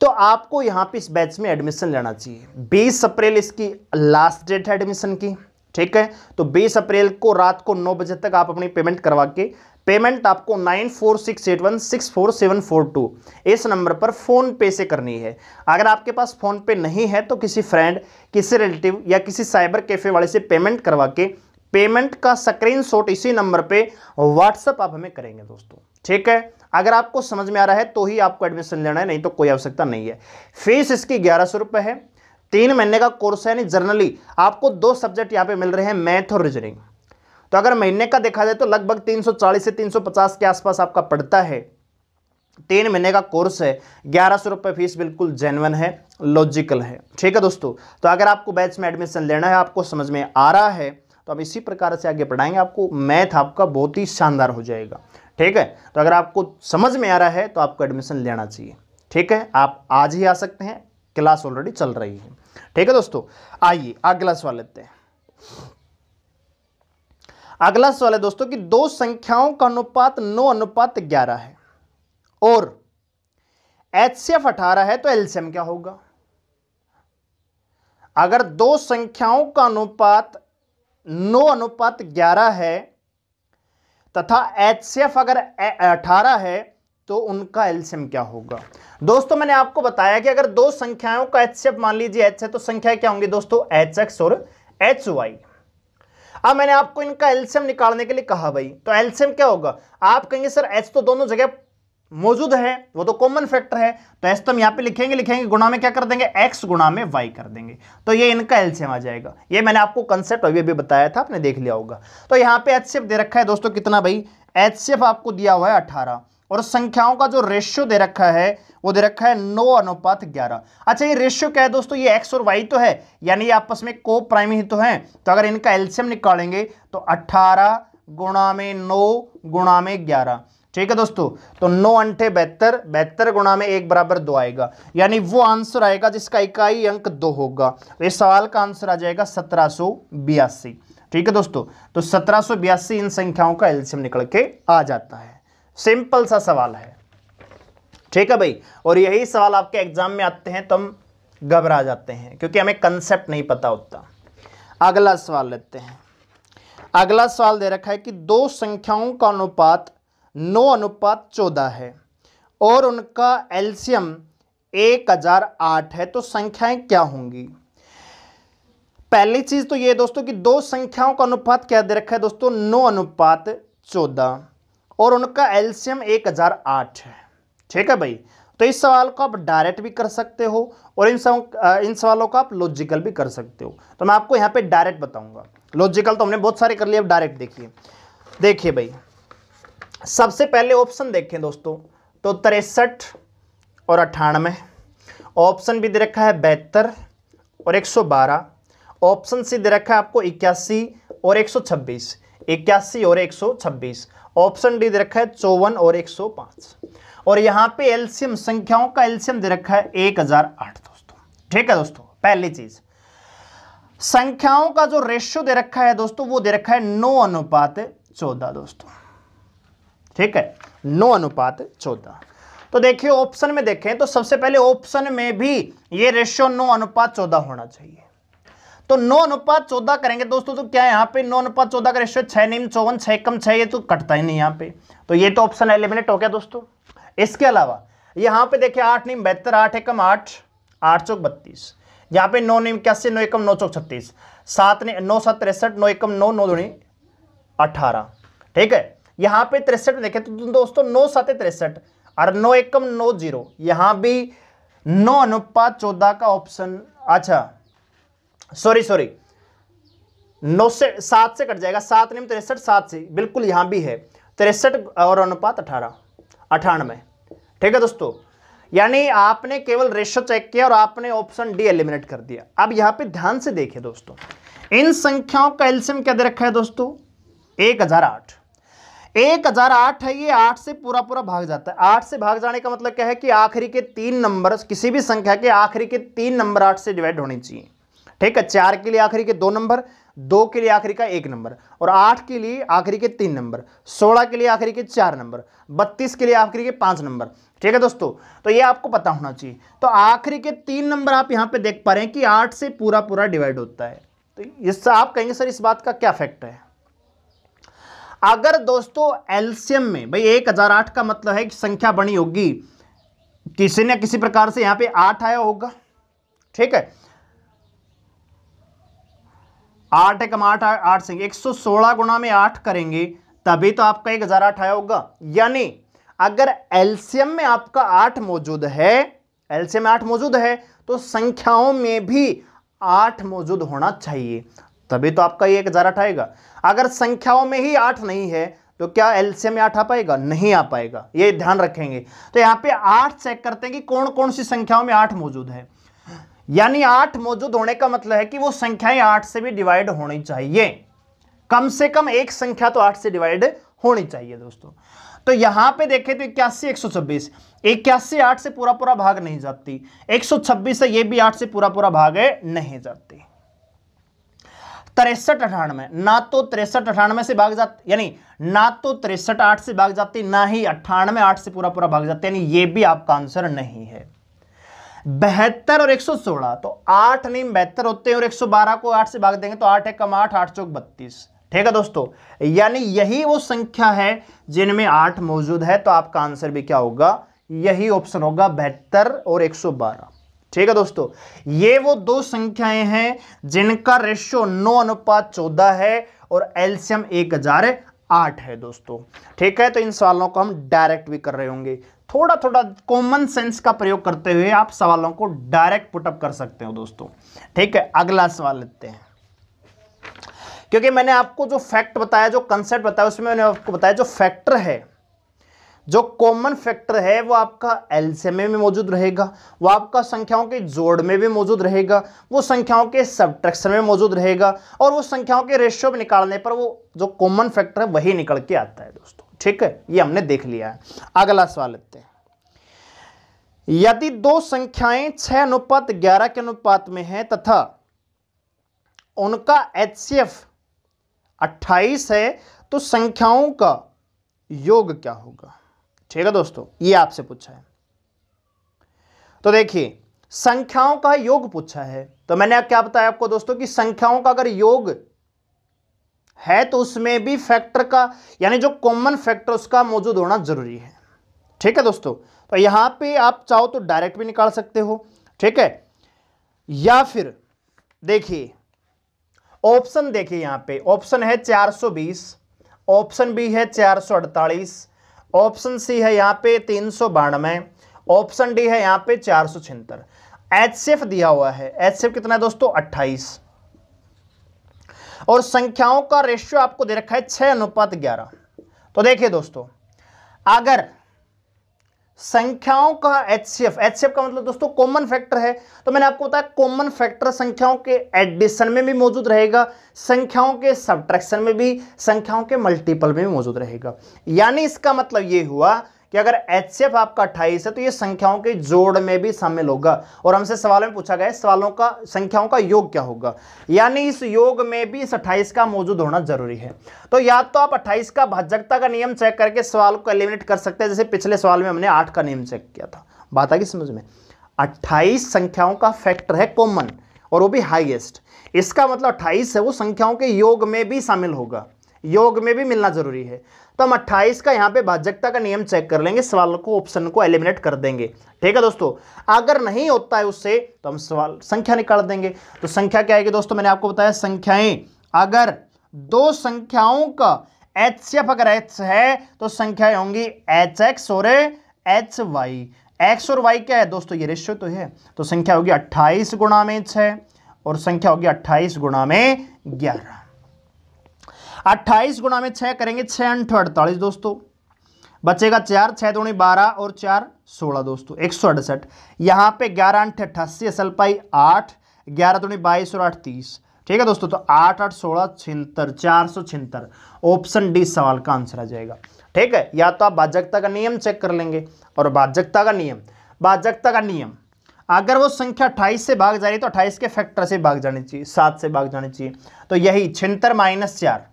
तो आपको यहाँ पे इस बैच में एडमिशन लेना चाहिए बीस अप्रैल इसकी लास्ट डेट है एडमिशन की ठीक है तो बीस अप्रैल को रात को नौ बजे तक आप अपनी पेमेंट करवा के पेमेंट आपको nine four six eight one six four seven four two इस नंबर पर फ़ोन पे से करनी है अगर आपके पास फ़ोन पे नहीं है तो किसी फ्रेंड किसी रिलेटिव या किसी साइबर कैफ़े वाले से पेमेंट करवा के पेमेंट का स्क्रीनशॉट इसी नंबर पे व्हाट्सअप आप हमें करेंगे दोस्तों ठीक है अगर आपको समझ में आ रहा है तो ही आपको एडमिशन लेना है नहीं तो कोई आवश्यकता नहीं है फीस इसकी ग्यारह सौ रुपये है तीन महीने का कोर्स है यानी जर्नली आपको दो सब्जेक्ट यहाँ पे मिल रहे हैं मैथ और रीजनिंग तो अगर महीने का देखा जाए तो लगभग 340 से 350 के आसपास आपका पड़ता है तीन महीने का कोर्स है ग्यारह सौ रुपये फीस बिल्कुल जेनवन है लॉजिकल है ठीक है दोस्तों तो अगर आपको बैच में एडमिशन लेना है आपको समझ में आ रहा है तो हम इसी प्रकार से आगे पढ़ाएंगे आपको मैथ आपका बहुत ही शानदार हो जाएगा ठीक है तो अगर आपको समझ में आ रहा है तो आपको एडमिशन लेना चाहिए ठीक है आप आज ही आ सकते हैं क्लास ऑलरेडी चल रही है ठीक है दोस्तों आइए अगला सवाल लेते हैं अगला सवाल है दोस्तों कि दो संख्याओं का अनुपात नौ अनुपात ग्यारह है और एच सी एफ अठारह है तो एलसीएम क्या होगा अगर दो संख्याओं का अनुपात नौ अनुपात ग्यारह है तथा एच सी एफ अगर अठारह है तो उनका एलसीएम क्या होगा दोस्तों मैंने आपको बताया कि अगर दो संख्याओं का एच मान लीजिए एच है तो संख्या क्या होंगी दोस्तों एच एक्स और एच वाई अब हाँ, मैंने आपको इनका एल्सियम निकालने के लिए कहा भाई तो एल्सियम क्या होगा आप कहेंगे सर एच तो दोनों जगह मौजूद है वो तो कॉमन फैक्टर है तो एस तो हम यहाँ पे लिखेंगे लिखेंगे गुणा में क्या कर देंगे एक्स गुणा में वाई कर देंगे तो ये इनका एल्सियम आ जाएगा ये मैंने आपको कंसेप्ट अभी अभी बताया था आपने देख लिया होगा तो यहाँ पे एच दे रखा है दोस्तों कितना भाई एच आपको दिया हुआ है अठारह और संख्याओं का जो रेशियो दे रखा है वो दे रखा है नो अनुपात ग्यारह अच्छा ये रेशियो क्या है दोस्तों ये एक्स और वाई तो है यानी ये आपस में को प्राइम ही तो हैं तो अगर इनका एल्सियम निकालेंगे तो अट्ठारह गुणा में नौ गुणा में ग्यारह ठीक है दोस्तों तो नौ अंठे बेहतर बेहतर गुणा में एक बराबर दो आएगा यानी वो आंसर आएगा जिसका इकाई अंक दो होगा तो इस सवाल का आंसर आ जाएगा सत्रह ठीक है दोस्तों तो सत्रह इन संख्याओं का एल्सियम निकल के आ जाता है सिंपल सा सवाल है ठीक है भाई और यही सवाल आपके एग्जाम में आते हैं तो हम घबरा जाते हैं क्योंकि हमें कंसेप्ट नहीं पता होता अगला सवाल लेते हैं अगला सवाल दे रखा है कि दो संख्याओं का अनुपात नौ अनुपात चौदह है और उनका एल्सियम एक हजार आठ है तो संख्याएं क्या होंगी पहली चीज तो ये दोस्तों कि दो संख्याओं का अनुपात क्या दे रखा है दोस्तों नौ अनुपात चौदह और उनका एल्सियम 1008 है ठीक है भाई तो इस सवाल को आप डायरेक्ट भी कर सकते हो और इन सब इन सवालों को आप लॉजिकल भी कर सकते हो तो मैं आपको यहाँ पे डायरेक्ट बताऊंगा लॉजिकल तो हमने बहुत सारे कर लिए अब डायरेक्ट देखिए देखिए भाई सबसे पहले ऑप्शन देखें दोस्तों तो तिरसठ और अठानवे ऑप्शन भी दे रखा है बहत्तर और बारह ऑप्शन सी दे रखा है आपको इक्यासी और छब्बीस इक्यासी और छब्बीस ऑप्शन डी दे रखा है चौवन और 105 और यहां पे एल्सियम संख्याओं का एल्सियम दे रखा है 1008 दोस्तों ठीक है दोस्तों पहली चीज संख्याओं का जो रेशियो दे रखा है दोस्तों वो दे रखा है नौ अनुपात चौदह दोस्तों ठीक है नौ अनुपात चौदह तो देखिए ऑप्शन में देखें तो सबसे पहले ऑप्शन में भी ये रेशियो नौ अनुपात चौदह होना चाहिए तो नौ अनुपात चौदह करेंगे दोस्तों तो क्या यहाँ पे नौ अनुपात चौदह का रेशियो छह नीम चौवन छह कम छह ये तो कटता ही नहीं यहाँ पे तो ये तो ऑप्शन एलिमिनेट हो गया दोस्तों इसके अलावा यहाँ पे देखिए आठ नीम बहत्तर आठ एकम आठ आठ चौक बत्तीस यहाँ पे नौ नीम इक्यासी नौ एकम नौ चौक छत्तीस सात ने नौ सात तिरसठ नौ एकम नौ नौ दूनी अठारह ठीक है यहाँ पे तिरसठ देखे तो दोस्तों नौ सात तिरसठ और नौ एकम नौ जीरो यहाँ भी नौ अनुपात चौदह का ऑप्शन अच्छा सॉरी सॉरी नौ से सात से कट जाएगा सात नियम तिरसठ सात से बिल्कुल यहां भी है तिरसठ और अनुपात अठारह अठानवे ठीक है दोस्तों यानी आपने केवल रेशो चेक किया और आपने ऑप्शन डी एलिमिनेट कर दिया अब यहां पे ध्यान से देखिए दोस्तों इन संख्याओं का एल्सियम क्या दे रखा है दोस्तों एक हजार आठ एक हजार आठ है ये आठ से पूरा पूरा भाग जाता है आठ से भाग जाने का मतलब क्या है कि आखिरी के तीन नंबर किसी भी संख्या के आखिरी के तीन नंबर आठ से डिवाइड होने चाहिए ठीक है चार के लिए आखिरी के दो नंबर दो के लिए आखिरी का एक नंबर और आठ के लिए आखिरी के तीन नंबर सोलह के लिए आखिरी के चार नंबर बत्तीस के लिए आखिरी के पांच नंबर ठीक है दोस्तों तो ये आपको पता होना चाहिए तो आखिरी के तीन नंबर आप यहां पे देख पा रहे हैं कि आठ से पूरा पूरा डिवाइड होता है तो इससे आप कहेंगे सर इस बात का क्या फैक्ट है अगर दोस्तों एल्सियम में भाई एक हजार आठ का मतलब है कि संख्या बनी होगी किसी न किसी प्रकार से यहां पर आठ आया होगा ठीक है आठ एक आठ आठ से एक सौ सोलह गुणा में आठ करेंगे तभी तो आपका एक हज़ार आठ आया होगा यानी अगर एल्सियम में आपका आठ मौजूद है एल्सियम में आठ मौजूद है तो संख्याओं में भी आठ मौजूद होना चाहिए तभी तो आपका ये एक हज़ार आठ आएगा अगर संख्याओं में ही आठ नहीं है तो क्या एल्सियम में आठ आ पाएगा नहीं आ पाएगा ये ध्यान रखेंगे तो यहाँ पे आठ चेक करते हैं कि कौन कौन सी संख्याओं में आठ मौजूद है यानी आठ मौजूद होने का मतलब है कि वो संख्याएं आठ से भी डिवाइड होनी चाहिए कम से कम एक संख्या तो आठ से डिवाइड होनी चाहिए दोस्तों तो यहां पे देखें तो इक्यासी एक सौ छब्बीस इक्यासी आठ से पूरा पूरा भाग नहीं जाती एक सौ छब्बीस से ये भी आठ से पूरा पूरा भाग नहीं जाती तिरसठ अठानवे ना तो तिरसठ अठानवे से भाग जाती यानी ना तो तिरसठ आठ से भाग जाती ना ही अट्ठानवे आठ से पूरा पूरा भाग जाती यानी ये भी आपका आंसर नहीं है बहत्तर और 116 तो आठ नहीं बेहतर होते हैं और 112 को आठ से भाग देंगे तो आठ एक कम आठ आठ चौक बत्तीस ठीक है दोस्तों यानी यही वो संख्या है जिनमें आठ मौजूद है तो आपका आंसर भी क्या होगा यही ऑप्शन होगा बेहतर और 112 ठीक है दोस्तों ये वो दो संख्याएं हैं जिनका रेशियो नौ अनुपात चौदह है और एल्सियम एक हजार आठ है दोस्तों ठीक है तो इन सवालों को हम डायरेक्ट भी कर रहे होंगे थोड़ा थोड़ा कॉमन सेंस का प्रयोग करते हुए आप सवालों को डायरेक्ट पुटअप कर सकते हो दोस्तों ठीक है अगला सवाल लेते हैं क्योंकि मैंने आपको जो फैक्ट बताया जो कंसेप्ट बताया उसमें मैंने आपको बताया जो फैक्टर है जो कॉमन फैक्टर है वो आपका एलसीएम में मौजूद रहेगा वो आपका संख्याओं के जोड़ में भी मौजूद रहेगा वो संख्याओं के सब्ट्रैक्शन में मौजूद रहेगा और वो संख्याओं के रेशियो में निकालने पर वो जो कॉमन फैक्टर है वही निकल के आता है दोस्तों ठीक है ये हमने देख लिया है अगला सवाल लेते हैं यदि दो संख्याएं छह अनुपात ग्यारह के अनुपात में है तथा उनका एच सी एफ अट्ठाईस है तो संख्याओं का योग क्या होगा ठीक है दोस्तों ये आपसे पूछा है तो देखिए संख्याओं का योग पूछा है तो मैंने क्या बताया आपको दोस्तों कि संख्याओं का अगर योग है तो उसमें भी फैक्टर का यानी जो कॉमन फैक्टर उसका मौजूद होना जरूरी है ठीक है दोस्तों तो यहां पे आप चाहो तो डायरेक्ट भी निकाल सकते हो ठीक है या फिर देखिए ऑप्शन देखिए यहां पे ऑप्शन है 420 ऑप्शन बी है 448 ऑप्शन सी है यहाँ पे तीन सौ बानवे ऑप्शन डी है यहाँ पे चार सौ छिहत्तर एच दिया हुआ है एच कितना है दोस्तों अट्ठाईस और संख्याओं का रेशियो आपको दे रखा है छह अनुपात ग्यारह तो देखिए दोस्तों अगर संख्याओं का एचसीएफ एचसीएफ का मतलब दोस्तों कॉमन फैक्टर है तो मैंने आपको बताया कॉमन फैक्टर संख्याओं के एडिशन में भी मौजूद रहेगा संख्याओं के सब्ट्रैक्शन में भी संख्याओं के मल्टीपल में भी मौजूद रहेगा यानी इसका मतलब ये हुआ कि अगर एच आपका अट्ठाईस है तो ये संख्याओं के जोड़ में भी शामिल होगा और हमसे सवाल में पूछा गया सवालों का संख्याओं का योग क्या होगा यानी इस योग में भी इस अट्ठाईस का मौजूद होना जरूरी है तो या तो आप अट्ठाईस का भाजकता का नियम चेक करके सवाल को एलिमिनेट कर सकते हैं जैसे पिछले सवाल में हमने आठ का नियम चेक किया था बात आ गई समझ में अट्ठाईस संख्याओं का फैक्टर है कॉमन और वो भी हाईएस्ट इसका मतलब अट्ठाईस है वो संख्याओं के योग में भी शामिल होगा योग में भी मिलना जरूरी है तो हम 28 का यहाँ पे भाजकता का नियम चेक कर लेंगे सवाल को ऑप्शन को एलिमिनेट कर देंगे ठीक है दोस्तों अगर नहीं होता है उससे तो हम सवाल संख्या निकाल देंगे तो संख्या क्या आएगी दोस्तों मैंने आपको बताया संख्याएं अगर दो संख्याओं का एच अगर एच है तो संख्याएं होंगी एच एक्स और एच वाई एक्स और वाई क्या है दोस्तों ये रेशियो तो है तो संख्या होगी अट्ठाईस गुणा में छ और संख्या होगी अट्ठाईस गुणा में ग्यारह अट्ठाईस गुणा में छः करेंगे छः अंठ अड़तालीस दोस्तों बचेगा चार छः दूनी बारह और चार सोलह दोस्तों एक सौ अड़सठ यहाँ पे ग्यारह अंठ अट्ठासी असल पाई आठ ग्यारह दूनी बाईस और आठ तीस ठीक है दोस्तों तो आठ आठ सोलह छिहत्तर चार सौ छिहत्तर ऑप्शन डी सवाल का आंसर आ जाएगा ठीक है या तो आप बाजकता का नियम चेक कर लेंगे और बाजकता का नियम बाजकता का नियम अगर वो संख्या अट्ठाईस से भाग जा रही है तो अट्ठाईस के फैक्टर से भाग जानी चाहिए सात से भाग जानी चाहिए तो यही छिहत्तर माइनस चार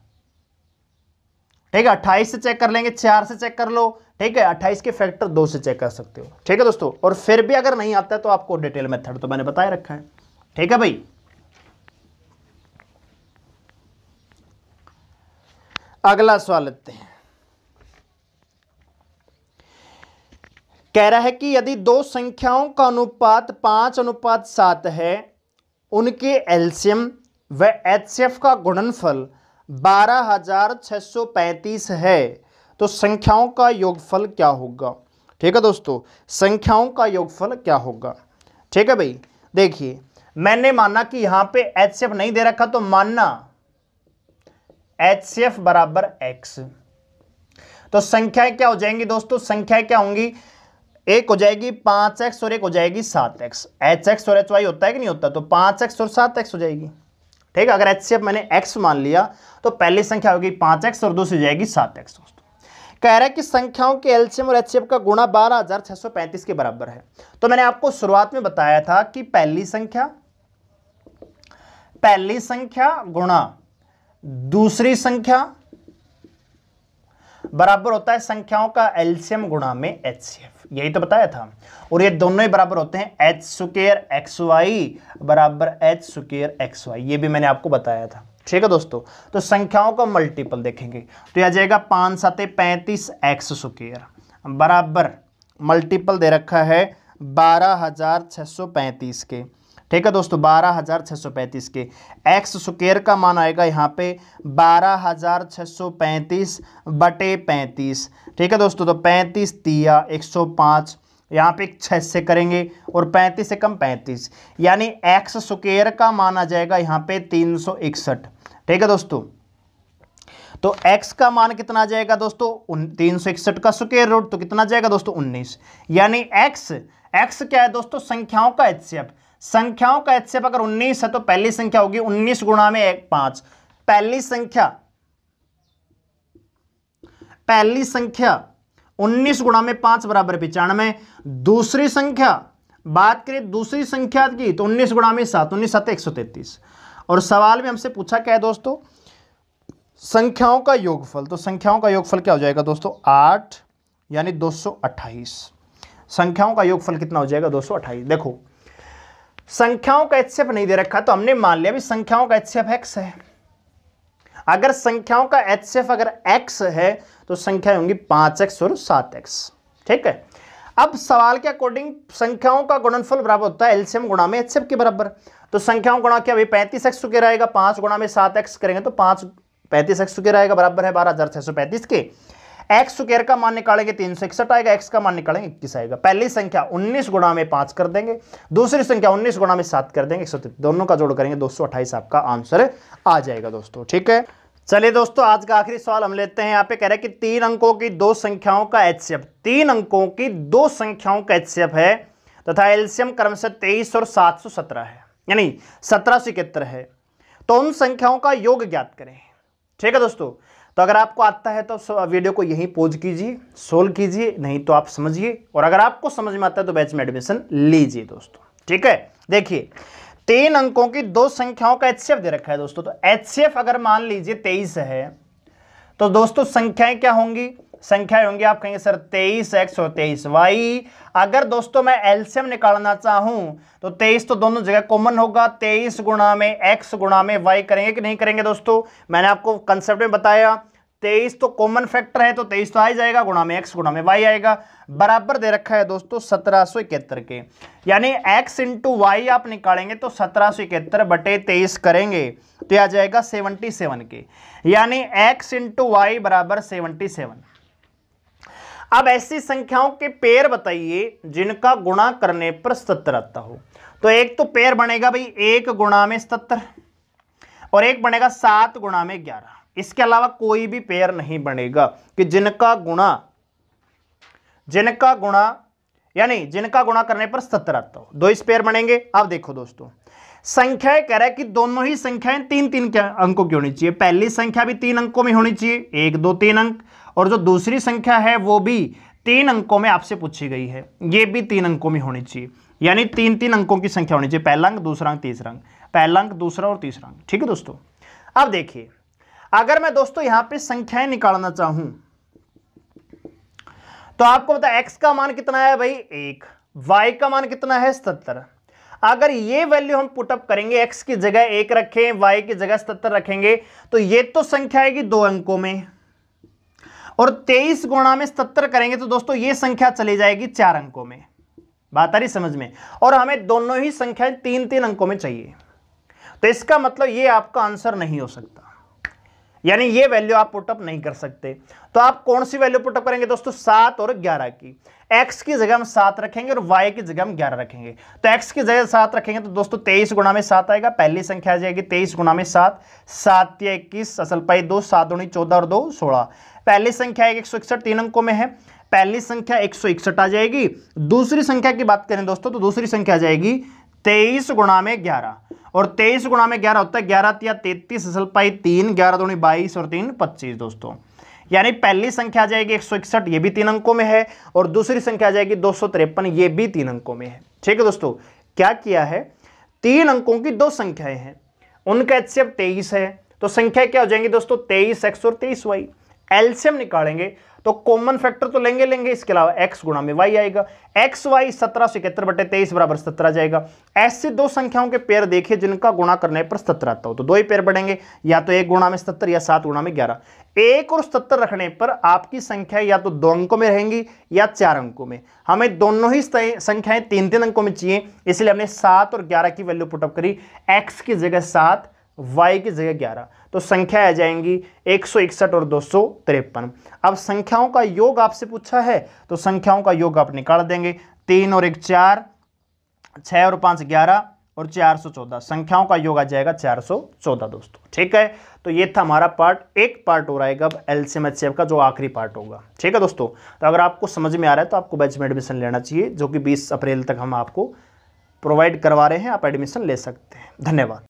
ठीक है अट्ठाईस से चेक कर लेंगे चार से चेक कर लो ठीक है अट्ठाईस के फैक्टर दो से चेक कर सकते हो ठीक है दोस्तों और फिर भी अगर नहीं आता है तो आपको डिटेल मेथड तो मैंने बताया रखा है ठीक है भाई अगला सवाल लेते हैं कह रहा है कि यदि दो संख्याओं का अनुपात पांच अनुपात सात है उनके एल्शियम व एचसीएफ का गुणनफल फल बारह हजार सौ पैंतीस है तो संख्याओं का योगफल क्या होगा ठीक है दोस्तों संख्याओं का योगफल क्या होगा ठीक है भाई देखिए मैंने माना कि यहां पे एच नहीं दे रखा तो मानना एच सी एफ बराबर एक्स तो संख्याएं क्या हो जाएंगी दोस्तों संख्याएं क्या होंगी एक हो जाएगी पांच एक्स और एक हो जाएगी सात एक्स एच एक्स और एच वाई होता है कि नहीं होता तो पांच एक्स और सात एक्स हो जाएगी ठीक है अगर एच सी एफ मैंने एक्स मान लिया तो पहले संख्या होगी पांच एक्स और दूसरी जाएगी सात एक्स दोस्तों कह रहा है कि संख्याओं के एलसीएम और एचसीएम का गुणा बारह हजार छह सौ पैंतीस के बराबर है तो मैंने आपको शुरुआत में बताया था कि पहली संख्या पहली संख्या गुणा दूसरी संख्या बराबर होता है संख्याओं का एलसीएम गुणा में एचसीएफ यही तो बताया था और ये दोनों ही बराबर होते हैं एच सुकेयर एक्स वाई बराबर एच सुकेयर एक्स वाई ये भी मैंने आपको बताया था ठीक है दोस्तों तो संख्याओं का मल्टीपल देखेंगे तो यह जाएगा पाँच सात पैंतीस एक्स स्क्र बराबर मल्टीपल दे रखा है बारह हज़ार छः सौ पैंतीस के ठीक है दोस्तों बारह हज़ार छः सौ पैंतीस के एक्स स्क्र का मान आएगा यहाँ पे बारह हज़ार छः सौ पैंतीस बटे पैंतीस ठीक है दोस्तों तो पैंतीस तिया एक सौ पाँच यहाँ पे छः से करेंगे और पैंतीस से कम पैंतीस यानी एक्स स्क्र का मान आ जाएगा यहाँ पे तीन सौ इकसठ ठीक है दोस्तों तो x का मान कितना जाएगा दोस्तों तीन सौ इकसठ का स्क्र रूट तो कितना जाएगा दोस्तों 19 यानी x x क्या है दोस्तों संख्याओं का एचसीएफ संख्याओं का एचसीएफ अगर 19 है तो पहली संख्या होगी 19 गुणा में एक पांच पहली संख्या पहली संख्या 19 गुणा में पांच बराबर पिचानवे दूसरी संख्या बात करें दूसरी संख्या की तो उन्नीस गुणा में सात उन्नीस सात एक सौ तैतीस और सवाल में हमसे पूछा क्या है दोस्तों संख्याओं का योगफल तो संख्याओं का योगफल क्या हो जाएगा दोस्तों आठ यानी अट्ठाईस संख्याओं का योगफल कितना हो जाएगा अट्ठाईस देखो संख्याओं का एचसीएफ नहीं दे रखा तो हमने मान लिया भी संख्याओं का एचसीएफ एक्स है अगर संख्याओं का एचसीएफ अगर एक्स है तो संख्या होंगी पांच एक्स और सात एक्स ठीक है अब सवाल के अकॉर्डिंग संख्याओं का गुणनफल बराबर होता है एलसीएम गुणा में एचसीएम के बराबर तो संख्याओं गुणा क्या अभी पैंतीस एक्स चुके रहेगा पांच गुणा में सात एक्स करेंगे तो पांच पैंतीस एक्स चुके रहेगा बराबर है बारह हज़ार छह सौ पैंतीस के एक्स स्क्र का मान निकालेंगे तीन सौ इकसठ आएगा एक्स का मान निकालेंगे इक्कीस आएगा पहली संख्या उन्नीस गुणा में पांच कर देंगे दूसरी संख्या उन्नीस गुणा में सात कर देंगे एक दोनों का जोड़ करेंगे दो सौ अट्ठाईस आपका आंसर आ जाएगा दोस्तों ठीक है चलिए दोस्तों आज का आखिरी सवाल हम लेते हैं यहाँ पे कह रहे हैं कि तीन अंकों की दो संख्याओं का एच तीन अंकों की दो संख्याओं का एच है तथा एल्सियम क्रम से तेईस और सात सौ सत्रह है यानी सत्रह सौ इकहत्तर है तो उन संख्याओं का योग ज्ञात करें ठीक है दोस्तों तो अगर आपको आता है तो वीडियो को यहीं पोज कीजिए सोल्व कीजिए नहीं तो आप समझिए और अगर आपको समझ में आता है तो बैच में एडमिशन लीजिए दोस्तों ठीक है देखिए तीन अंकों की दो संख्याओं का एचसीएफ दे रखा है दोस्तों तो एचसीएफ अगर मान लीजिए तेईस है तो दोस्तों संख्याएं क्या होंगी संख्याएं होंगी आप कहेंगे सर तेईस एक्स और तेईस वाई अगर दोस्तों मैं एल्सियम निकालना चाहूं तो तेईस तो दोनों जगह कॉमन होगा तेईस गुणा में एक्स गुणा में वाई करेंगे कि नहीं करेंगे दोस्तों मैंने आपको कंसेप्ट में बताया तेईस तो कॉमन फैक्टर है तो तेईस तो आ ही जाएगा गुणा में एक्स गुणा में वाई आएगा बराबर दे रखा है दोस्तों सत्रह सौ इकहत्तर के यानी एक्स इंटू वाई आप निकालेंगे तो सत्रह सौ इकहत्तर बटे तेईस करेंगे तो आ जाएगा सेवनटी सेवन के यानी एक्स इंटू वाई बराबर सेवनटी सेवन अब ऐसी संख्याओं के पेयर बताइए जिनका गुणा करने पर सत्तर आता हो तो एक तो पेयर बनेगा भाई एक गुणा में सत्तर और एक बनेगा सात गुणा में ग्यारह इसके अलावा कोई भी पेयर नहीं बनेगा कि जिनका गुणा जिनका गुणा यानी जिनका गुणा करने पर सत्तर आता हो दो इस पेयर बनेंगे अब देखो दोस्तों संख्याएं कह रहा है कि दोनों ही संख्याएं तीन तीन के अंकों की होनी चाहिए पहली संख्या भी तीन अंकों में होनी चाहिए एक दो तीन अंक और जो दूसरी संख्या है वो भी तीन अंकों में आपसे पूछी गई है ये भी तीन अंकों में होनी चाहिए यानी तीन तीन अंकों की संख्या होनी चाहिए पहला अंक दूसरा अंक तीसरा अंक पहला अंक दूसरा और तीसरा अंक ठीक है दोस्तों अब देखिए अगर मैं दोस्तों यहां पे संख्याएं निकालना चाहूं तो आपको पता एक्स का मान कितना है भाई एक वाई का मान कितना है सत्तर अगर ये वैल्यू हम पुटअप करेंगे एक्स की जगह एक रखें वाई की जगह सत्तर रखेंगे तो ये तो संख्या आएगी दो अंकों में और तेईस गुणा में सत्तर करेंगे तो दोस्तों ये संख्या चली जाएगी चार अंकों में बात आ रही समझ में और हमें दोनों ही संख्याएं तीन तीन अंकों में चाहिए तो इसका मतलब ये आपका आंसर नहीं हो सकता यानी ये वैल्यू आप पुटअप नहीं कर सकते तो आप कौन सी वैल्यू पुटअप करेंगे दोस्तों सात और ग्यारह की एक्स की जगह हम सात रखेंगे और वाई की जगह हम ग्यारह रखेंगे तो एक्स की जगह सात रखेंगे तो दोस्तों तेईस गुणा में सात आएगा पहली संख्या आ जाएगी तेईस गुणा में सात सात या इक्कीस असल पाई दो सात उन्नीस चौदह और दो सोलह पहली संख्या एक सौ इकसठ तीन अंकों में है पहली संख्या एक सौ इकसठ आ जाएगी दूसरी संख्या की बात करें दोस्तों तो दूसरी संख्या आ जाएगी तेईस गुणा में ग्यारह और तेईस गुणा में ग्यारह होता है ग्यारह या तैतीस असल पाई तीन ग्यारह दोनों बाईस और तीन पच्चीस दोस्तों यानी पहली संख्या आ जाएगी एक ये भी तीन अंकों में है और दूसरी संख्या आ जाएगी दो ये भी तीन अंकों में है ठीक है दोस्तों क्या किया है तीन अंकों की दो संख्याएं हैं उनका एच सी है तो संख्या क्या हो जाएंगी दोस्तों तेईस एक्स और तेईस वाई एल्सियम निकालेंगे तो कॉमन फैक्टर तो लेंगे लेंगे इसके अलावा एक्स गुणा में वाई आएगा एक्स वाई सत्रह सौ इकहत्तर बटे तेईस बराबर सत्रह जाएगा ऐसे दो संख्याओं के पेयर देखिए जिनका गुणा करने पर सत्तर आता हो तो दो ही पेयर बढ़ेंगे या तो एक गुणा में सत्तर या सात गुणा में ग्यारह एक और सत्तर रखने पर आपकी संख्या या तो दो अंकों में रहेंगी या चार अंकों में हमें दोनों ही संख्याएं तीन तीन अंकों में चाहिए इसलिए हमने सात और ग्यारह की वैल्यू पुटअप करी एक्स की जगह सात y की जगह 11 तो संख्या आ जाएंगी एक और दो अब संख्याओं का योग आपसे पूछा है तो संख्याओं का योग आप निकाल देंगे तीन और एक चार छः और पांच ग्यारह और चार सौ चौदह संख्याओं का योग आ जाएगा चार सौ चौदह दोस्तों ठीक है तो ये था हमारा पार्ट एक पार्ट हो रहा है अब एल सी का जो आखिरी पार्ट होगा ठीक है दोस्तों तो अगर आपको समझ में आ रहा है तो आपको बैच में एडमिशन लेना चाहिए जो कि 20 अप्रैल तक हम आपको प्रोवाइड करवा रहे हैं आप एडमिशन ले सकते हैं धन्यवाद